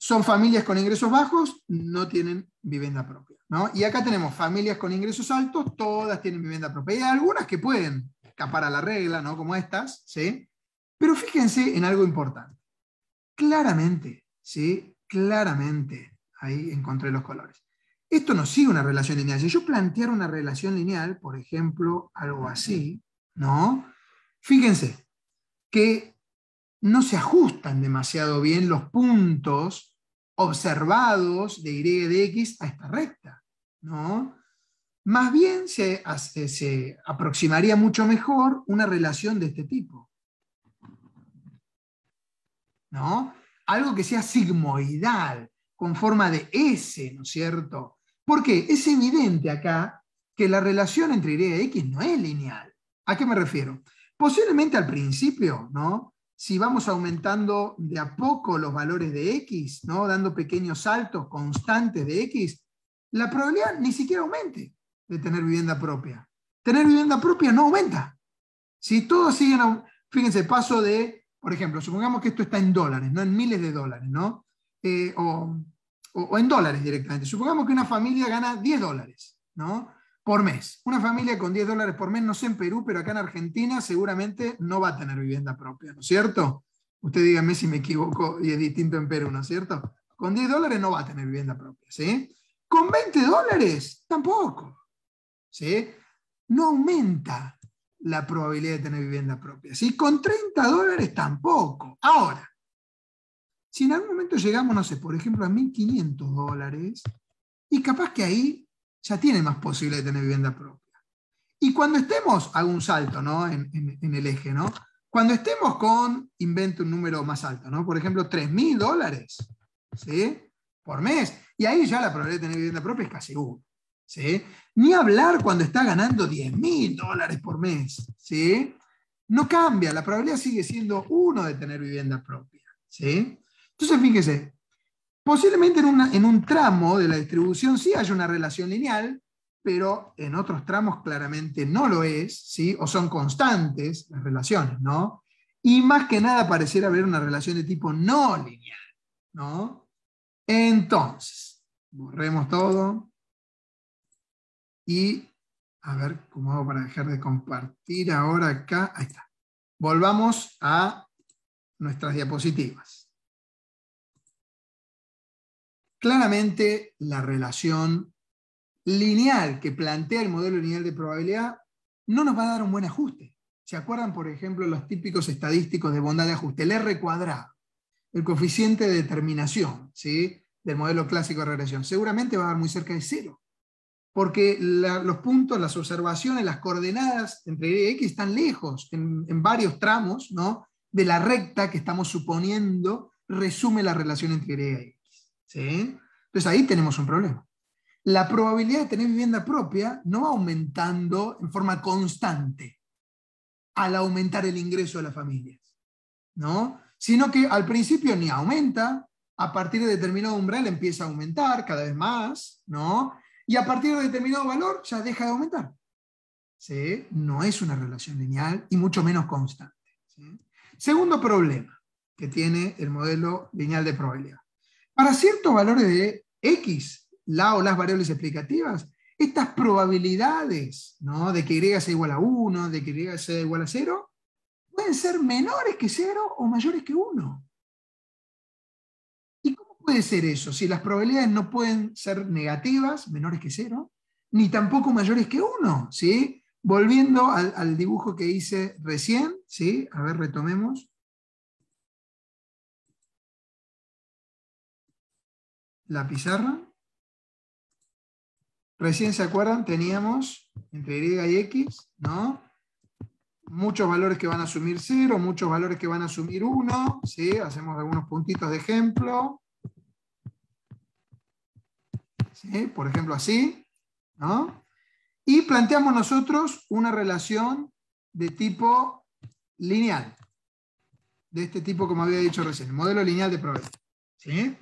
Son familias con ingresos bajos, no tienen vivienda propia. ¿no? Y acá tenemos familias con ingresos altos, todas tienen vivienda propia. Y hay algunas que pueden escapar a la regla, ¿no? Como estas, ¿sí? Pero fíjense en algo importante. Claramente, ¿sí? Claramente, Ahí encontré los colores. Esto no sigue una relación lineal. Si yo planteara una relación lineal, por ejemplo, algo así, ¿no? Fíjense que no se ajustan demasiado bien los puntos observados de Y de X a esta recta, ¿no? Más bien se, eh, se aproximaría mucho mejor una relación de este tipo. ¿No? Algo que sea sigmoidal, con forma de S, ¿no es cierto? Porque es evidente acá que la relación entre Y y e X no es lineal. ¿A qué me refiero? Posiblemente al principio, ¿no? Si vamos aumentando de a poco los valores de X, ¿no? Dando pequeños saltos constantes de X, la probabilidad ni siquiera aumente de tener vivienda propia. Tener vivienda propia no aumenta. Si todos siguen, fíjense, paso de, por ejemplo, supongamos que esto está en dólares, no en miles de dólares, ¿no? Eh, o, en dólares directamente. Supongamos que una familia gana 10 dólares ¿no? por mes. Una familia con 10 dólares por mes, no sé en Perú, pero acá en Argentina seguramente no va a tener vivienda propia, ¿no es cierto? Usted dígame si me equivoco y es distinto en Perú, ¿no es cierto? Con 10 dólares no va a tener vivienda propia, ¿sí? Con 20 dólares tampoco, ¿sí? No aumenta la probabilidad de tener vivienda propia, si Con 30 dólares tampoco. Ahora, si en algún momento llegamos, no sé, por ejemplo, a 1.500 dólares, y capaz que ahí ya tiene más posibilidad de tener vivienda propia. Y cuando estemos, hago un salto ¿no? en, el eje, ¿no? Cuando estemos con, invento un número más alto, ¿no? Por ejemplo, 3.000 dólares, ¿sí? Por mes. Y ahí ya la probabilidad de tener vivienda propia es casi uno, ¿sí? Ni hablar cuando está ganando 10.000 dólares por mes, ¿sí? No cambia, la probabilidad sigue siendo uno de tener vivienda propia, ¿sí? Entonces, fíjese, posiblemente en, en un tramo de la distribución sí hay una relación lineal, pero en otros tramos claramente no lo es, ¿sí? o son constantes las relaciones, ¿no? Y más que nada pareciera haber una relación de tipo no lineal, ¿no? Entonces, borremos todo y a ver cómo hago para dejar de compartir ahora acá. Ahí está. Volvamos a nuestras diapositivas claramente la relación lineal que plantea el modelo lineal de probabilidad no nos va a dar un buen ajuste. ¿Se acuerdan, por ejemplo, los típicos estadísticos de bondad de ajuste? El R cuadrado, el coeficiente de determinación ¿sí? del modelo clásico de regresión, seguramente va a dar muy cerca de cero. Porque los puntos, las observaciones, las coordenadas entre Y e y X están lejos, en, varios tramos, ¿no? De la recta que estamos suponiendo resume la relación entre e Y y entonces ahí tenemos un problema. La probabilidad de tener vivienda propia no va aumentando en forma constante al aumentar el ingreso de las familias, ¿no? Sino que al principio ni aumenta, a partir de determinado umbral empieza a aumentar cada vez más, ¿no? Y a partir de determinado valor ya deja de aumentar. No es una relación lineal y mucho menos constante. Segundo problema que tiene el modelo lineal de probabilidad. Para ciertos valores de X, la o las variables explicativas, estas probabilidades ¿no? de que Y sea igual a 1, de que Y sea igual a 0, pueden ser menores que 0 o mayores que 1. ¿Y cómo puede ser eso? Si las probabilidades no pueden ser negativas, menores que 0, ni tampoco mayores que 1. ¿sí? Volviendo al, dibujo que hice recién, ¿sí? a ver, retomemos. la pizarra. Recién se acuerdan, teníamos entre Y y X, ¿no? Muchos valores que van a asumir 0, muchos valores que van a asumir 1, ¿sí? Hacemos algunos puntitos de ejemplo. ¿Sí? Por ejemplo, así, ¿no? Y planteamos nosotros una relación de tipo lineal, de este tipo como había dicho recién, modelo lineal de probabilidad. ¿Sí?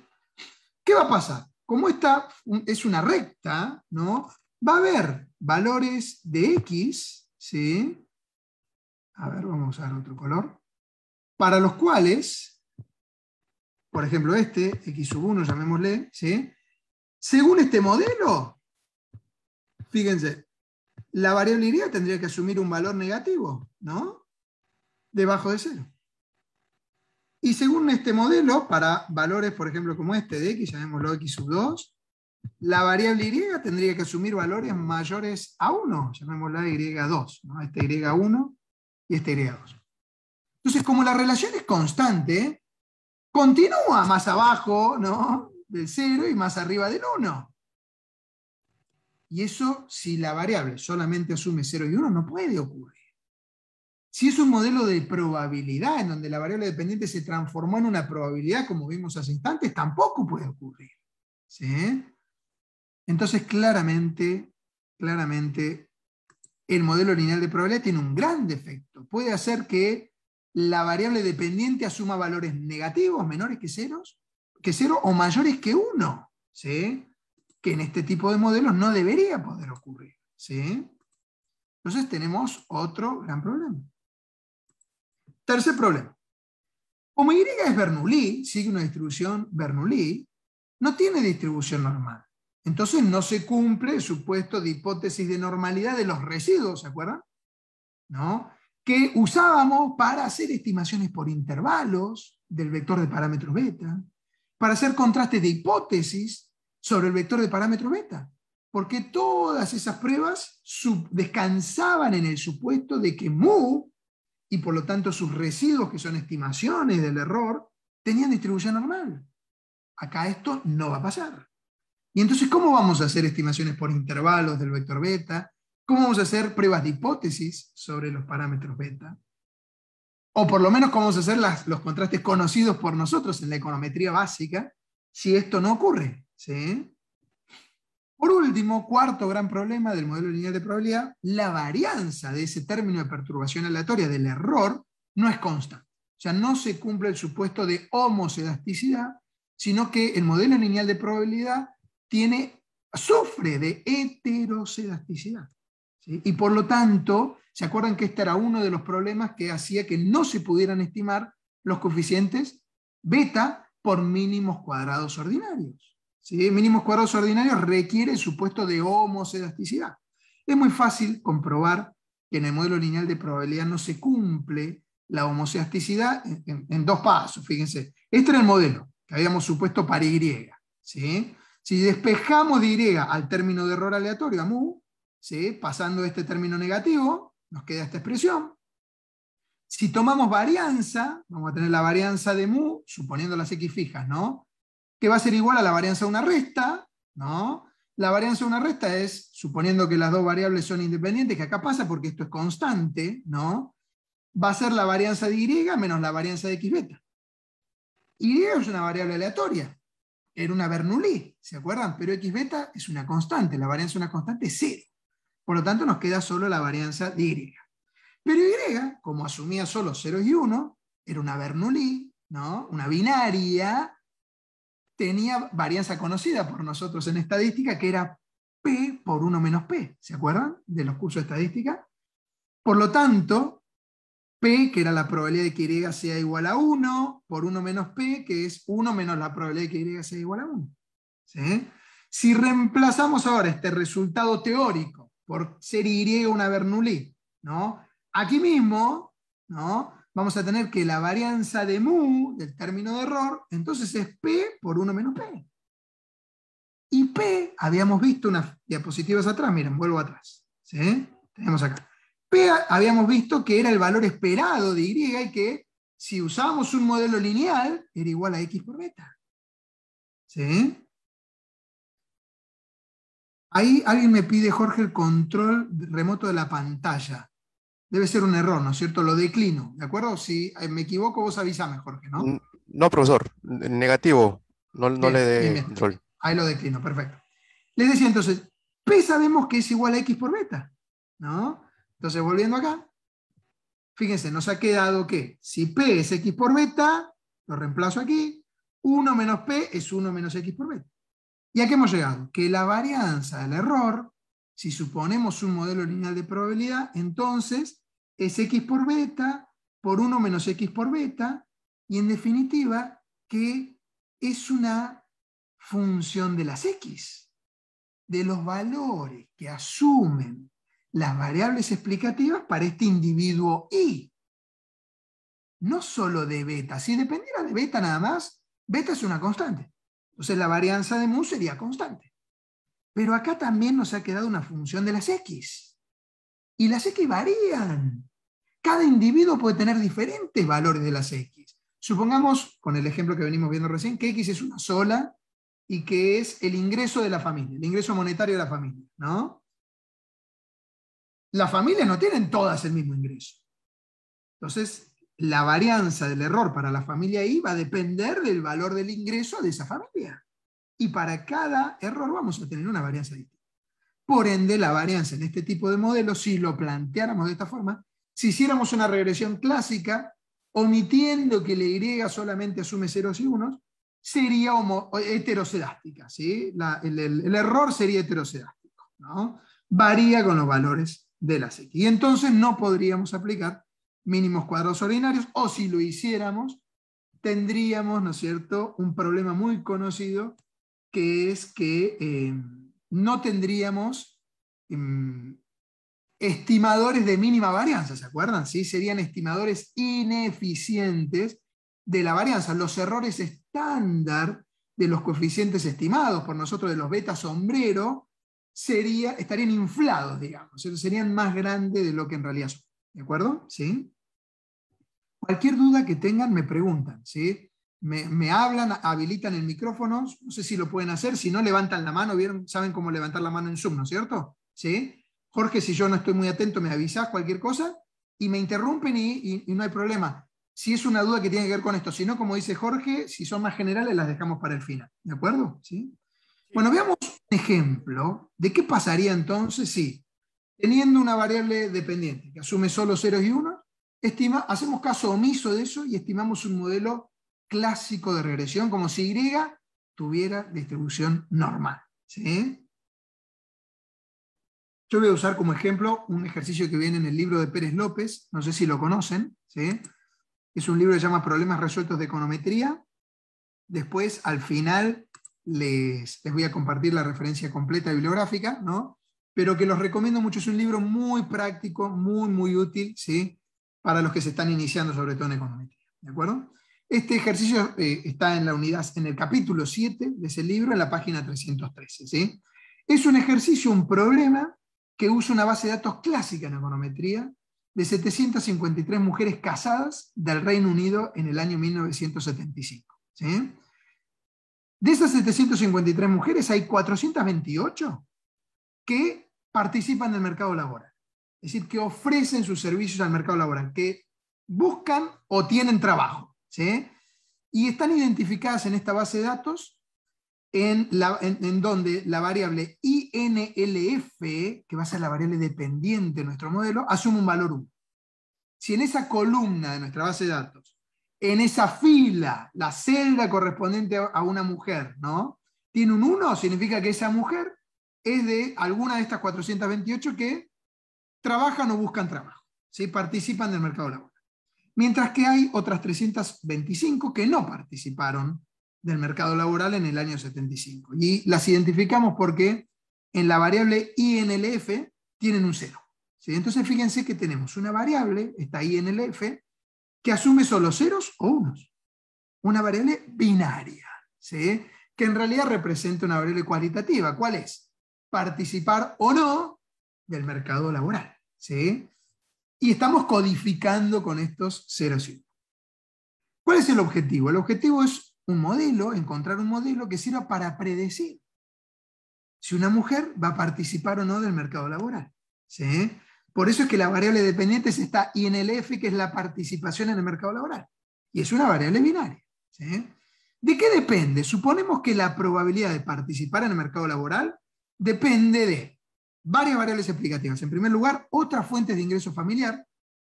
¿Qué va a pasar? Como esta es una recta, ¿no? Va a haber valores de X, ¿sí? A ver, vamos a usar otro color. Para los cuales, por ejemplo este, X sub 1, llamémosle, ¿sí? Según este modelo, fíjense, la variable Y tendría que asumir un valor negativo, ¿no? Debajo de cero. Y según este modelo, para valores, por ejemplo, como este de x, llamémoslo x sub 2, la variable y tendría que asumir valores mayores a 1, llamémosla y2, ¿no? este y1 y este y2. Entonces, como la relación es constante, continúa más abajo del 0 y más arriba del 1. Y eso, si la variable solamente asume 0 y 1, no puede ocurrir. Si es un modelo de probabilidad en donde la variable dependiente se transformó en una probabilidad, como vimos hace instantes, tampoco puede ocurrir. ¿sí? Entonces, claramente, claramente, el modelo lineal de probabilidad tiene un gran defecto. Puede hacer que la variable dependiente asuma valores negativos, menores que, ceros, que cero o mayores que uno, ¿sí? que en este tipo de modelos no debería poder ocurrir. ¿sí? Entonces tenemos otro gran problema. Tercer problema. Como Y es Bernoulli, sigue una distribución Bernoulli, no tiene distribución normal. Entonces no se cumple el supuesto de hipótesis de normalidad de los residuos, ¿se acuerdan? ¿No? Que usábamos para hacer estimaciones por intervalos del vector de parámetros beta, para hacer contrastes de hipótesis sobre el vector de parámetros beta, porque todas esas pruebas descansaban en el supuesto de que mu y por lo tanto sus residuos, que son estimaciones del error, tenían distribución normal. Acá esto no va a pasar. Y entonces, ¿cómo vamos a hacer estimaciones por intervalos del vector beta? ¿Cómo vamos a hacer pruebas de hipótesis sobre los parámetros beta? O por lo menos, ¿cómo vamos a hacer los contrastes conocidos por nosotros en la econometría básica si esto no ocurre? ¿sí? Por último, cuarto gran problema del modelo lineal de probabilidad, la varianza de ese término de perturbación aleatoria del error no es constante. O sea, no se cumple el supuesto de homocedasticidad, sino que el modelo lineal de probabilidad tiene, sufre de heterocedasticidad. Y por lo tanto, ¿se acuerdan que este era uno de los problemas que hacía que no se pudieran estimar los coeficientes beta por mínimos cuadrados ordinarios? mínimos cuadrados ordinarios requiere el supuesto de homocedasticidad. Es muy fácil comprobar que en el modelo lineal de probabilidad no se cumple la homocedasticidad en, dos pasos, fíjense. Este era el modelo que habíamos supuesto para Y. Si despejamos de Y al término de error aleatorio, a mu, pasando este término negativo, nos queda esta expresión. Si tomamos varianza, vamos a tener la varianza de mu, suponiendo las x fijas, ¿no? que va a ser igual a la varianza de una resta, ¿no? La varianza de una resta es, suponiendo que las dos variables son independientes, que acá pasa porque esto es constante, ¿no? Va a ser la varianza de Y menos la varianza de X beta. Y es una variable aleatoria. Era una Bernoulli, ¿se acuerdan? Pero X beta es una constante, la varianza de una constante es cero. Por lo tanto, nos queda solo la varianza de Y. Pero Y, como asumía solo 0 y 1, era una Bernoulli, ¿no? Una binaria, tenía varianza conocida por nosotros en estadística, que era P por 1 menos P. ¿Se acuerdan de los cursos de estadística? Por lo tanto, P, que era la probabilidad de que Y sea igual a 1, por 1 menos P, que es 1 menos la probabilidad de que Y sea igual a 1. Si reemplazamos ahora este resultado teórico por ser Y una Bernoulli, ¿no? aquí mismo, ¿no? vamos a tener que la varianza de mu, del término de error, entonces es P por 1 menos P. Y P, habíamos visto unas diapositivas atrás, miren, vuelvo atrás. ¿sí? Tenemos acá. P habíamos visto que era el valor esperado de Y y que si usábamos un modelo lineal, era igual a X por beta. ¿Sí? Ahí alguien me pide, Jorge, el control remoto de la pantalla debe ser un error, ¿no es cierto? Lo declino, ¿de acuerdo? Si eh, me equivoco, vos mejor Jorge, mm, ¿no? No, profesor, negativo, no, le dé control. Ahí lo declino, perfecto. Les decía entonces, P sabemos que es igual a X por beta, ¿no? Entonces, volviendo acá, fíjense, nos ha quedado que si P es X por beta, lo reemplazo aquí, 1 menos P es 1 menos X por beta. ¿Y a qué hemos llegado? Que la varianza del error si suponemos un modelo lineal de probabilidad, entonces es x por beta por 1 menos x por beta, y en definitiva que es una función de las x, de los valores que asumen las variables explicativas para este individuo y. No solo de beta, si dependiera de beta nada más, beta es una constante. Entonces la varianza de mu sería constante. Pero acá también nos ha quedado una función de las X. Y las X varían. Cada individuo puede tener diferentes valores de las X. Supongamos, con el ejemplo que venimos viendo recién, que X es una sola y que es el ingreso de la familia, el ingreso monetario de la familia, ¿no? Las familias no tienen todas el mismo ingreso. Entonces, la varianza del error para la familia I va a depender del valor del ingreso de esa familia y para cada error vamos a tener una varianza distinta. Por ende, la varianza en este tipo de modelos, si lo planteáramos de esta forma, si hiciéramos una regresión clásica, omitiendo que el Y solamente asume ceros y unos, sería heterocedástica. el, error sería heterocedástico. Varía con los valores de la X. Y entonces no podríamos aplicar mínimos cuadrados ordinarios, o si lo hiciéramos, tendríamos, ¿no es cierto?, un problema muy conocido que es que em, no tendríamos em, estimadores de mínima varianza, ¿se acuerdan? ¿Sí? Serían estimadores ineficientes de la varianza, los errores estándar de los coeficientes estimados por nosotros de los beta sombrero sería, estarían inflados, digamos, serían más grandes de lo que en realidad son. ¿De acuerdo? ¿Sí? Cualquier duda que tengan me preguntan, ¿sí? me, hablan, habilitan el micrófono, no sé si lo pueden hacer, si no levantan la mano, ¿vieron? saben cómo levantar la mano en Zoom, ¿no es cierto? ¿Sí? Jorge, si yo no estoy muy atento, me avisas cualquier cosa y me interrumpen y, no hay problema. Si es una duda que tiene que ver con esto, si no, como dice Jorge, si son más generales, las dejamos para el final, ¿de acuerdo? ¿Sí? Bueno, veamos un ejemplo de qué pasaría entonces si, teniendo una variable dependiente que asume solo ceros y 1 estima, hacemos caso omiso de eso y estimamos un modelo clásico de regresión como si Y tuviera distribución normal. ¿sí? Yo voy a usar como ejemplo un ejercicio que viene en el libro de Pérez López, no sé si lo conocen. ¿sí? Es un libro que se llama Problemas resueltos de econometría. Después, al final, les, voy a compartir la referencia completa bibliográfica, ¿no? pero que los recomiendo mucho. Es un libro muy práctico, muy, muy útil ¿sí? para los que se están iniciando, sobre todo en econometría. ¿De acuerdo? Este ejercicio eh, está en la unidad, en el capítulo 7 de ese libro, en la página 313. Es un ejercicio, un problema que usa una base de datos clásica en econometría de 753 mujeres casadas del Reino Unido en el año 1975. De esas 753 mujeres hay 428 que participan del mercado laboral, es decir, que ofrecen sus servicios al mercado laboral, que buscan o tienen trabajo. Y están identificadas en esta base de datos en, donde la variable INLF, que va a ser la variable dependiente de nuestro modelo, asume un valor 1. Si en esa columna de nuestra base de datos, en esa fila, la celda correspondiente a una mujer, ¿no? Tiene un 1, significa que esa mujer es de alguna de estas 428 que trabajan o buscan trabajo, ¿sí? participan del mercado laboral mientras que hay otras 325 que no participaron del mercado laboral en el año 75. Y las identificamos porque en la variable INLF tienen un cero. Entonces fíjense que tenemos una variable, esta INLF, que asume solo ceros o unos. Una variable binaria, ¿sí? que en realidad representa una variable cualitativa. ¿Cuál es? Participar o no del mercado laboral. ¿sí? y estamos codificando con estos ceros y ¿Cuál es el objetivo? El objetivo es un modelo, encontrar un modelo que sirva para predecir si una mujer va a participar o no del mercado laboral. ¿sí? Por eso es que la variable dependiente en el F, que es la participación en el mercado laboral. Y es una variable binaria. ¿De qué depende? Suponemos que la probabilidad de participar en el mercado laboral depende de varias variables explicativas. En primer lugar, otras fuentes de ingreso familiar,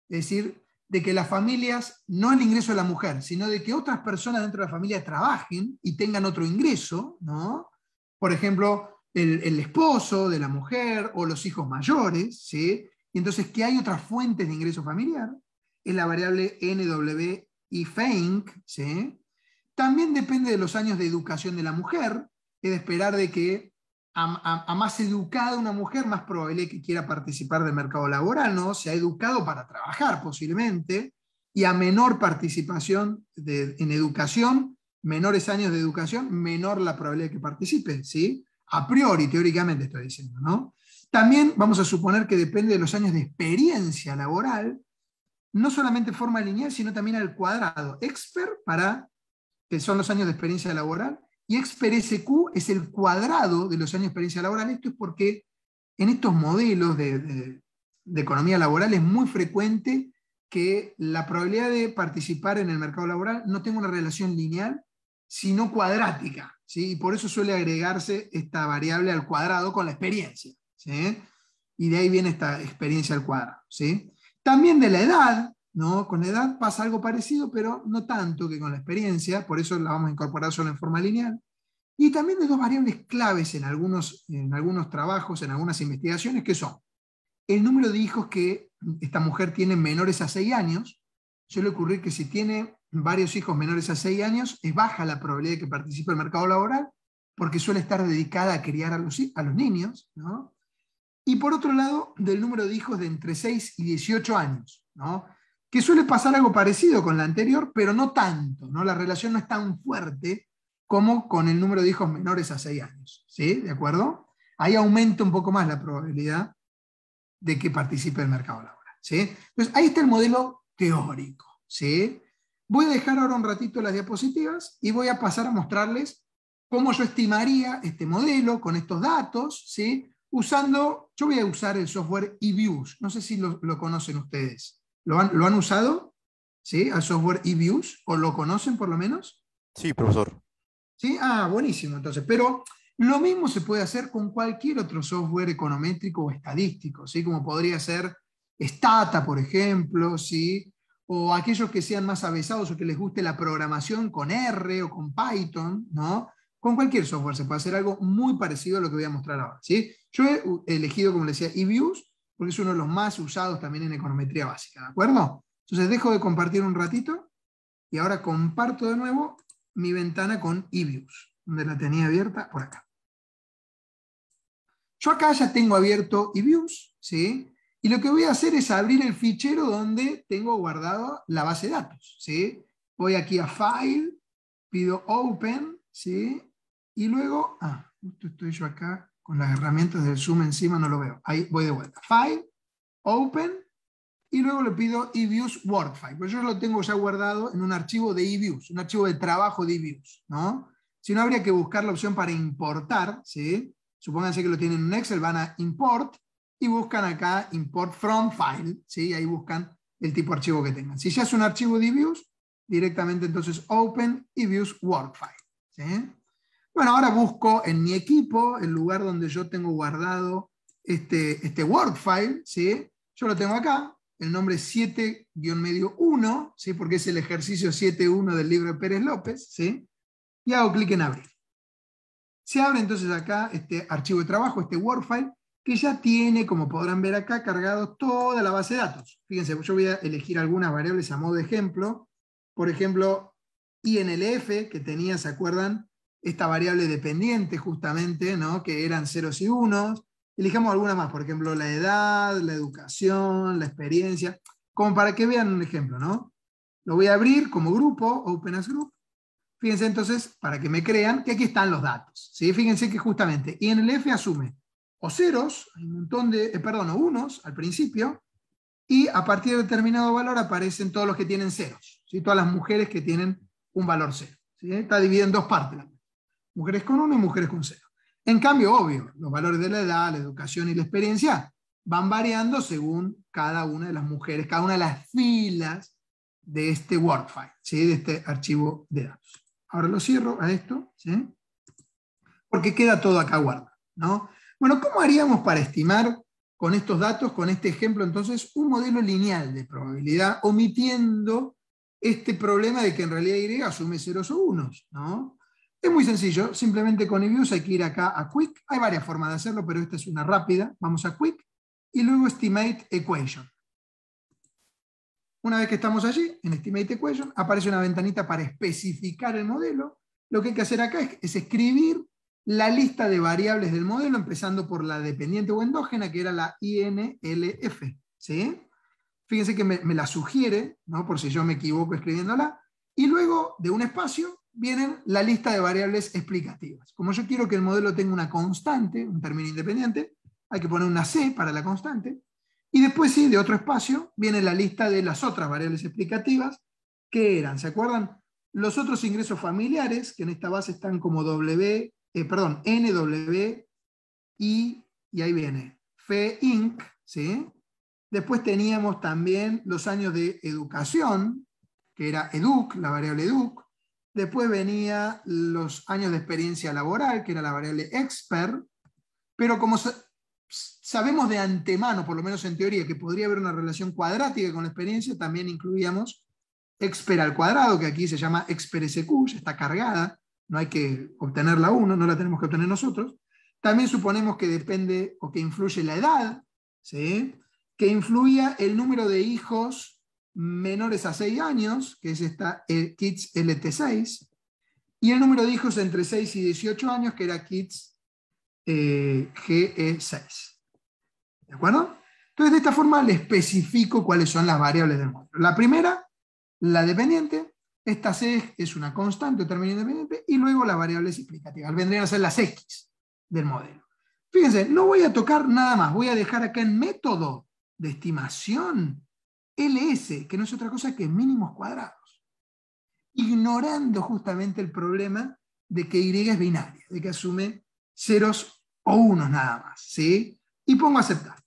es decir, de que las familias, no el ingreso de la mujer, sino de que otras personas dentro de la familia trabajen y tengan otro ingreso, ¿no? Por ejemplo, el, esposo de la mujer o los hijos mayores, ¿sí? Y entonces que hay otras fuentes de ingreso familiar, es la variable NW y FEINC, ¿sí? También depende de los años de educación de la mujer, es de esperar de que a, más educada una mujer, más probable que quiera participar del mercado laboral, ¿no? Se ha educado para trabajar posiblemente, y a menor participación en educación, menores años de educación, menor la probabilidad que participe, ¿sí? A priori, teóricamente estoy diciendo, ¿no? También vamos a suponer que depende de los años de experiencia laboral, no solamente forma lineal, sino también al cuadrado. Expert para, que son los años de experiencia laboral, y ExperSQ es el cuadrado de los años de experiencia laboral. Esto es porque en estos modelos de, economía laboral es muy frecuente que la probabilidad de participar en el mercado laboral no tenga una relación lineal, sino cuadrática. ¿sí? Y por eso suele agregarse esta variable al cuadrado con la experiencia. ¿sí? Y de ahí viene esta experiencia al cuadrado. ¿sí? También de la edad, ¿no? Con la edad pasa algo parecido, pero no tanto que con la experiencia, por eso la vamos a incorporar solo en forma lineal. Y también de dos variables claves en algunos, en algunos trabajos, en algunas investigaciones, que son el número de hijos que esta mujer tiene menores a 6 años. Suele ocurrir que si tiene varios hijos menores a 6 años, es baja la probabilidad de que participe en el mercado laboral, porque suele estar dedicada a criar a los, a los niños. ¿no? Y por otro lado, del número de hijos de entre 6 y 18 años. ¿no? que suele pasar algo parecido con la anterior, pero no tanto, ¿no? La relación no es tan fuerte como con el número de hijos menores a 6 años, ¿sí? ¿De acuerdo? Ahí aumenta un poco más la probabilidad de que participe el mercado laboral, ¿sí? Entonces, ahí está el modelo teórico, ¿sí? Voy a dejar ahora un ratito las diapositivas y voy a pasar a mostrarles cómo yo estimaría este modelo con estos datos, ¿sí? Usando, yo voy a usar el software eViews, no sé si lo, lo conocen ustedes. ¿Lo han, usado? ¿Sí? Al software eViews, o lo conocen por lo menos. Sí, profesor. Sí, ah, buenísimo. Entonces, pero lo mismo se puede hacer con cualquier otro software econométrico o estadístico, ¿sí? como podría ser Stata, por ejemplo, ¿sí? o aquellos que sean más avesados o que les guste la programación con R o con Python, ¿no? Con cualquier software se puede hacer algo muy parecido a lo que voy a mostrar ahora, ¿sí? Yo he elegido, como les decía, eViews, porque es uno de los más usados también en econometría básica, ¿de acuerdo? Entonces dejo de compartir un ratito y ahora comparto de nuevo mi ventana con eViews, donde la tenía abierta por acá. Yo acá ya tengo abierto eViews, ¿sí? Y lo que voy a hacer es abrir el fichero donde tengo guardado la base de datos, ¿sí? Voy aquí a File, pido Open, ¿sí? Y luego, ah, justo estoy yo acá con las herramientas del Zoom encima no lo veo. Ahí voy de vuelta. File, Open, y luego le pido eViews Word File. Pues yo lo tengo ya guardado en un archivo de eViews, un archivo de trabajo de eViews, ¿no? Si no, habría que buscar la opción para importar, ¿sí? Supónganse que lo tienen en Excel, van a Import y buscan acá Import From File, ¿sí? ahí buscan el tipo de archivo que tengan. Si ya es un archivo de eViews, directamente entonces Open eViews Word File, ¿sí? Bueno, ahora busco en mi equipo el lugar donde yo tengo guardado este, este Word file, ¿sí? Yo lo tengo acá, el nombre 7-1, ¿sí? Porque es el ejercicio 7.1 del libro de Pérez López, ¿sí? Y hago clic en abrir. Se abre entonces acá este archivo de trabajo, este Word file, que ya tiene, como podrán ver acá, cargado toda la base de datos. Fíjense, yo voy a elegir algunas variables a modo de ejemplo. Por ejemplo, INLF, que tenía, ¿se acuerdan? esta variable dependiente justamente, ¿no? que eran ceros y unos. Elijamos algunas más, por ejemplo, la edad, la educación, la experiencia, como para que vean un ejemplo. ¿no? Lo voy a abrir como grupo, Open as Group. Fíjense entonces, para que me crean, que aquí están los datos. ¿sí? Fíjense que justamente y en el F asume o ceros, hay un montón de, eh, perdón, o unos al principio, y a partir de determinado valor aparecen todos los que tienen ceros, ¿sí? todas las mujeres que tienen un valor cero. ¿sí? Está dividido en dos partes mujeres con uno y mujeres con cero. En cambio, obvio, los valores de la edad, la educación y la experiencia van variando según cada una de las mujeres, cada una de las filas de este file, ¿sí? de este archivo de datos. Ahora lo cierro a esto, ¿sí? porque queda todo acá guardado. ¿no? Bueno, ¿cómo haríamos para estimar con estos datos, con este ejemplo, entonces, un modelo lineal de probabilidad, omitiendo este problema de que en realidad Y asume ceros o unos, ¿no? Es muy sencillo, simplemente con eViews hay que ir acá a Quick. Hay varias formas de hacerlo, pero esta es una rápida. Vamos a Quick y luego Estimate Equation. Una vez que estamos allí, en Estimate Equation, aparece una ventanita para especificar el modelo. Lo que hay que hacer acá es, escribir la lista de variables del modelo, empezando por la dependiente o endógena, que era la INLF. ¿sí? Fíjense que me, me la sugiere, ¿no? por si yo me equivoco escribiéndola. Y luego, de un espacio, vienen la lista de variables explicativas. Como yo quiero que el modelo tenga una constante, un término independiente, hay que poner una C para la constante. Y después sí, de otro espacio, viene la lista de las otras variables explicativas, que eran, ¿se acuerdan? Los otros ingresos familiares, que en esta base están como W, eh, perdón, NW, y ahí viene, FE Inc., ¿sí? Después teníamos también los años de educación, que era EDUC, la variable EDUC, Después venía los años de experiencia laboral, que era la variable expert, pero como sabemos de antemano, por lo menos en teoría, que podría haber una relación cuadrática con la experiencia, también incluíamos expert al cuadrado, que aquí se llama expert SQ, ya está cargada, no hay que obtenerla uno, no la tenemos que obtener nosotros. También suponemos que depende o que influye la edad, ¿sí? que influía el número de hijos menores a 6 años, que es esta el eh, Kids LT6, y el número de hijos entre 6 y 18 años, que era Kids eh, GE6. ¿De acuerdo? Entonces, de esta forma le especifico cuáles son las variables del modelo. La primera, la dependiente, esta C es una constante o término independiente, y luego las variables explicativas. Vendrían a ser las X del modelo. Fíjense, no voy a tocar nada más, voy a dejar acá en método de estimación LS, eh, que no es otra cosa que mínimos cuadrados, ignorando justamente el problema de que Y es binaria, de que asume ceros o unos nada más. ¿sí? Y pongo aceptar.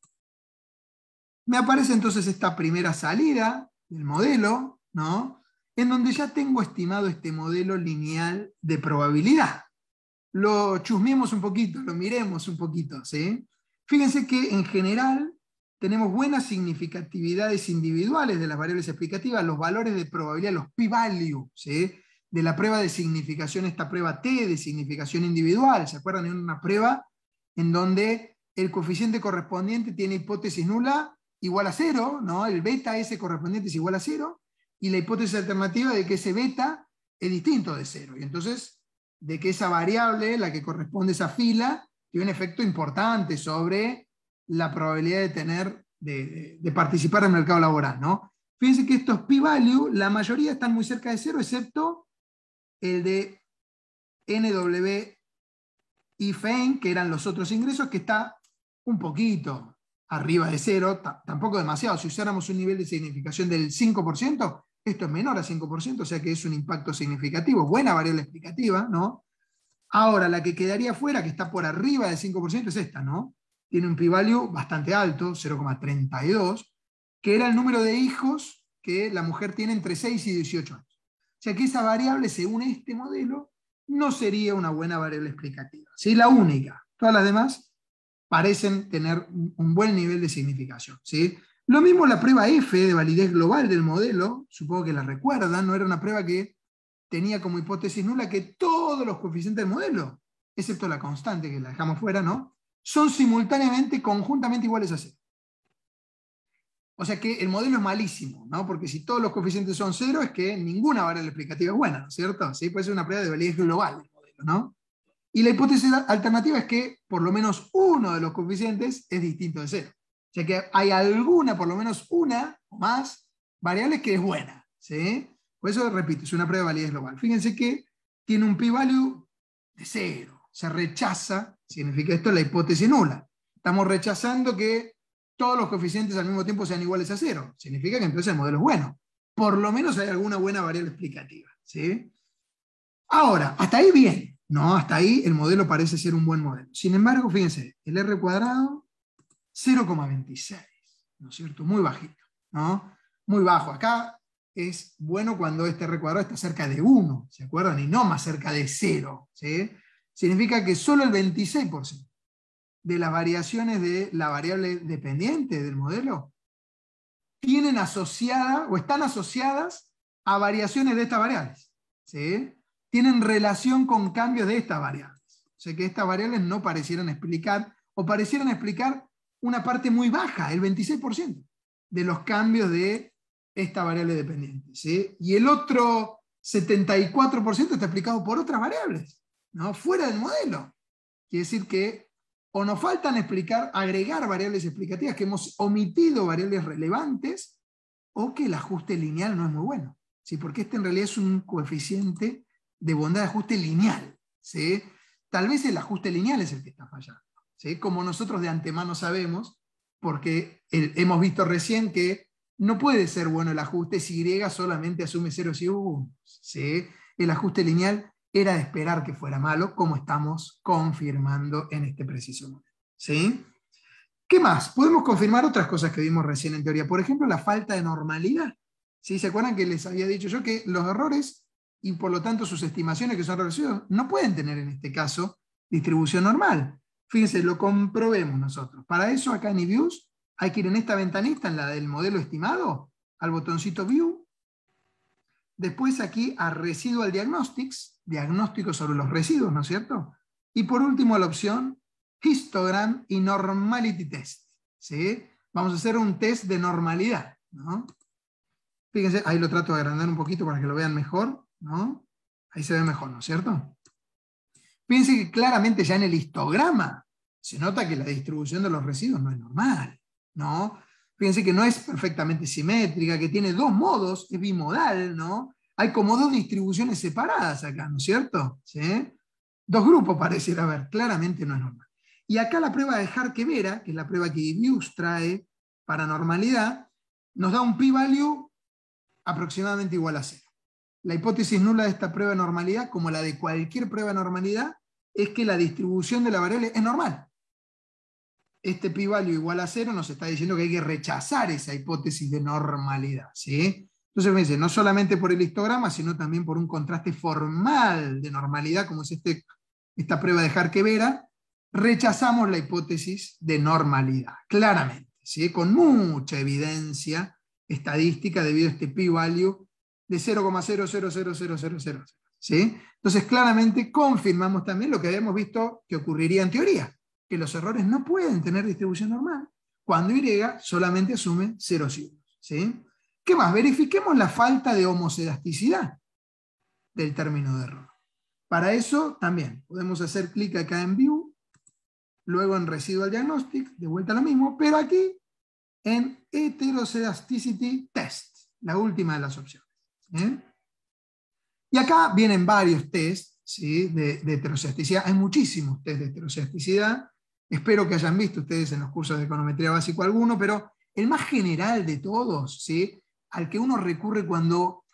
Me aparece entonces esta primera salida del modelo, ¿no? en donde ya tengo estimado este modelo lineal de probabilidad. Lo chusmemos un poquito, lo miremos un poquito. ¿sí? Fíjense que en general tenemos buenas significatividades individuales de las variables explicativas, los valores de probabilidad, los p-value, de la prueba de significación, esta prueba T de significación individual. ¿Se acuerdan de una prueba en donde el coeficiente correspondiente tiene hipótesis nula igual a cero, ¿no? el beta ese correspondiente es igual a cero, y la hipótesis alternativa de que ese beta es distinto de cero. Y entonces, de que esa variable, la que corresponde a esa fila, tiene un efecto importante sobre la probabilidad de tener, de, de participar el mercado laboral, ¿no? Fíjense que estos p-value, la mayoría están muy cerca de cero, excepto el de NW y FEN que eran los otros ingresos, que está un poquito arriba de cero, tampoco demasiado. Si usáramos un nivel de significación del 5%, esto es menor a 5%, o sea que es un impacto significativo. Buena variable explicativa, ¿no? Ahora, la que quedaría fuera, que está por arriba del 5%, es esta, ¿no? tiene un p-value bastante alto, 0,32, que era el número de hijos que la mujer tiene entre 6 y 18 años. O sea que esa variable, según este modelo, no sería una buena variable explicativa. ¿sí? La única. Todas las demás parecen tener un buen nivel de significación. ¿sí? Lo mismo la prueba F de validez global del modelo, supongo que la recuerdan, no era una prueba que tenía como hipótesis nula que todos los coeficientes del modelo, excepto la constante que la dejamos fuera, ¿no? son simultáneamente, conjuntamente iguales a cero. O sea que el modelo es malísimo, ¿no? Porque si todos los coeficientes son cero, es que ninguna variable explicativa es buena, ¿no es cierto? Sí, puede ser una prueba de validez global el modelo, ¿no? Y la hipótesis alternativa es que por lo menos uno de los coeficientes es distinto de cero. O sea que hay alguna, por lo menos una o más, variables que es buena, ¿sí? Por eso repito, es una prueba de validez global. Fíjense que tiene un p-value de cero. Se rechaza Significa esto la hipótesis nula. Estamos rechazando que todos los coeficientes al mismo tiempo sean iguales a cero. Significa que entonces el modelo es bueno. Por lo menos hay alguna buena variable explicativa. ¿sí? Ahora, hasta ahí bien. No, hasta ahí el modelo parece ser un buen modelo. Sin embargo, fíjense, el R cuadrado, 0,26. ¿No es cierto? Muy bajito. ¿no? Muy bajo. Acá es bueno cuando este R cuadrado está cerca de 1, ¿se acuerdan? Y no más cerca de 0. ¿sí? significa que solo el 26% de las variaciones de la variable dependiente del modelo tienen asociada o están asociadas a variaciones de estas variables. Tienen relación con cambios de estas variables. O sea que estas variables no parecieron explicar o parecieron explicar una parte muy baja, el 26% de los cambios de esta variable dependiente. Y el otro 74% está explicado por otras variables. ¿no? fuera del modelo. Quiere decir que o nos faltan explicar, agregar variables explicativas, que hemos omitido variables relevantes, o que el ajuste lineal no es muy bueno. ¿sí? Porque este en realidad es un coeficiente de bondad de ajuste lineal. ¿sí? Tal vez el ajuste lineal es el que está fallando. Como nosotros de antemano sabemos, porque hemos visto recién que no puede ser bueno el ajuste si Y solamente asume 0 y 1. El ajuste lineal era esperar que fuera malo, como estamos confirmando en este preciso momento. ¿Sí? ¿Qué más? Podemos confirmar otras cosas que vimos recién en teoría. Por ejemplo, la falta de normalidad. ¿Se acuerdan que les había dicho yo que los errores y por lo tanto sus estimaciones que son regresión no pueden tener en este caso distribución normal? Fíjense, lo comprobemos nosotros. Para eso acá en E-Views hay que ir en esta ventanita, en la del modelo estimado, al botoncito View Después aquí a Residual Diagnostics, diagnóstico sobre los residuos, ¿no es cierto? Y por último la opción Histogram y Normality Test. ¿sí? Vamos a hacer un test de normalidad. ¿no? Fíjense, ahí lo trato de agrandar un poquito para que lo vean mejor. ¿no? Ahí se ve mejor, ¿no es cierto? Fíjense que claramente ya en el histograma se nota que la distribución de los residuos no es normal. ¿no? Fíjense que no es perfectamente simétrica, que tiene dos modos, es bimodal, ¿no? Hay como dos distribuciones separadas acá, ¿no es cierto? Dos grupos pareciera haber, claramente no es normal. Y acá la prueba de Harke-Vera, que es la prueba que Idius trae para normalidad, nos da un p-value aproximadamente igual a cero. La hipótesis nula de esta prueba de normalidad, como la de cualquier prueba de normalidad, es que la distribución de la variable es normal este p-value igual a cero nos está diciendo que hay que rechazar esa hipótesis de normalidad. ¿sí? Entonces, no solamente por el histograma, sino también por un contraste formal de normalidad, como es este, esta prueba de Jarque-Vera, rechazamos la hipótesis de normalidad, claramente, ¿sí? con mucha evidencia estadística debido a este p-value de 0,000000. ¿sí? Entonces, claramente confirmamos también lo que habíamos visto que ocurriría en teoría que los errores no pueden tener distribución normal cuando Y solamente asume cero signos. ¿sí? ¿Qué más? Verifiquemos la falta de homocedasticidad del término de error. Para eso también podemos hacer clic acá en View, luego en Residual Diagnostic, de vuelta lo mismo, pero aquí en Heteroscedasticity Test, la última de las opciones. Y acá vienen varios test ¿sí? de, de Hay muchísimos test de heterocedasticidad. Espero que hayan visto ustedes en los cursos de econometría básico alguno, pero el más general de todos, ¿sí? al que uno recurre cuando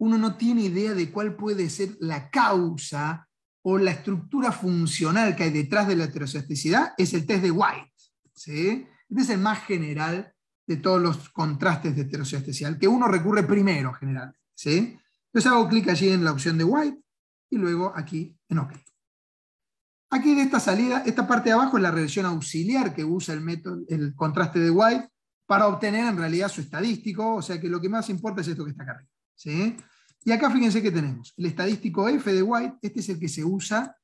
uno no tiene idea de cuál puede ser la causa o la estructura funcional que hay detrás de la heterosexualidad, es el test de White. ¿sí? Este es el más general de todos los contrastes de heterosexualidad, al que uno recurre primero generalmente. ¿sí? Entonces hago clic allí en la opción de White y luego aquí en OK. Aquí de esta salida, esta parte de abajo es la regresión auxiliar que usa el, método, el contraste de White para obtener en realidad su estadístico, o sea que lo que más importa es esto que está acá arriba. Y acá fíjense que tenemos el estadístico F de White, este es el que se usa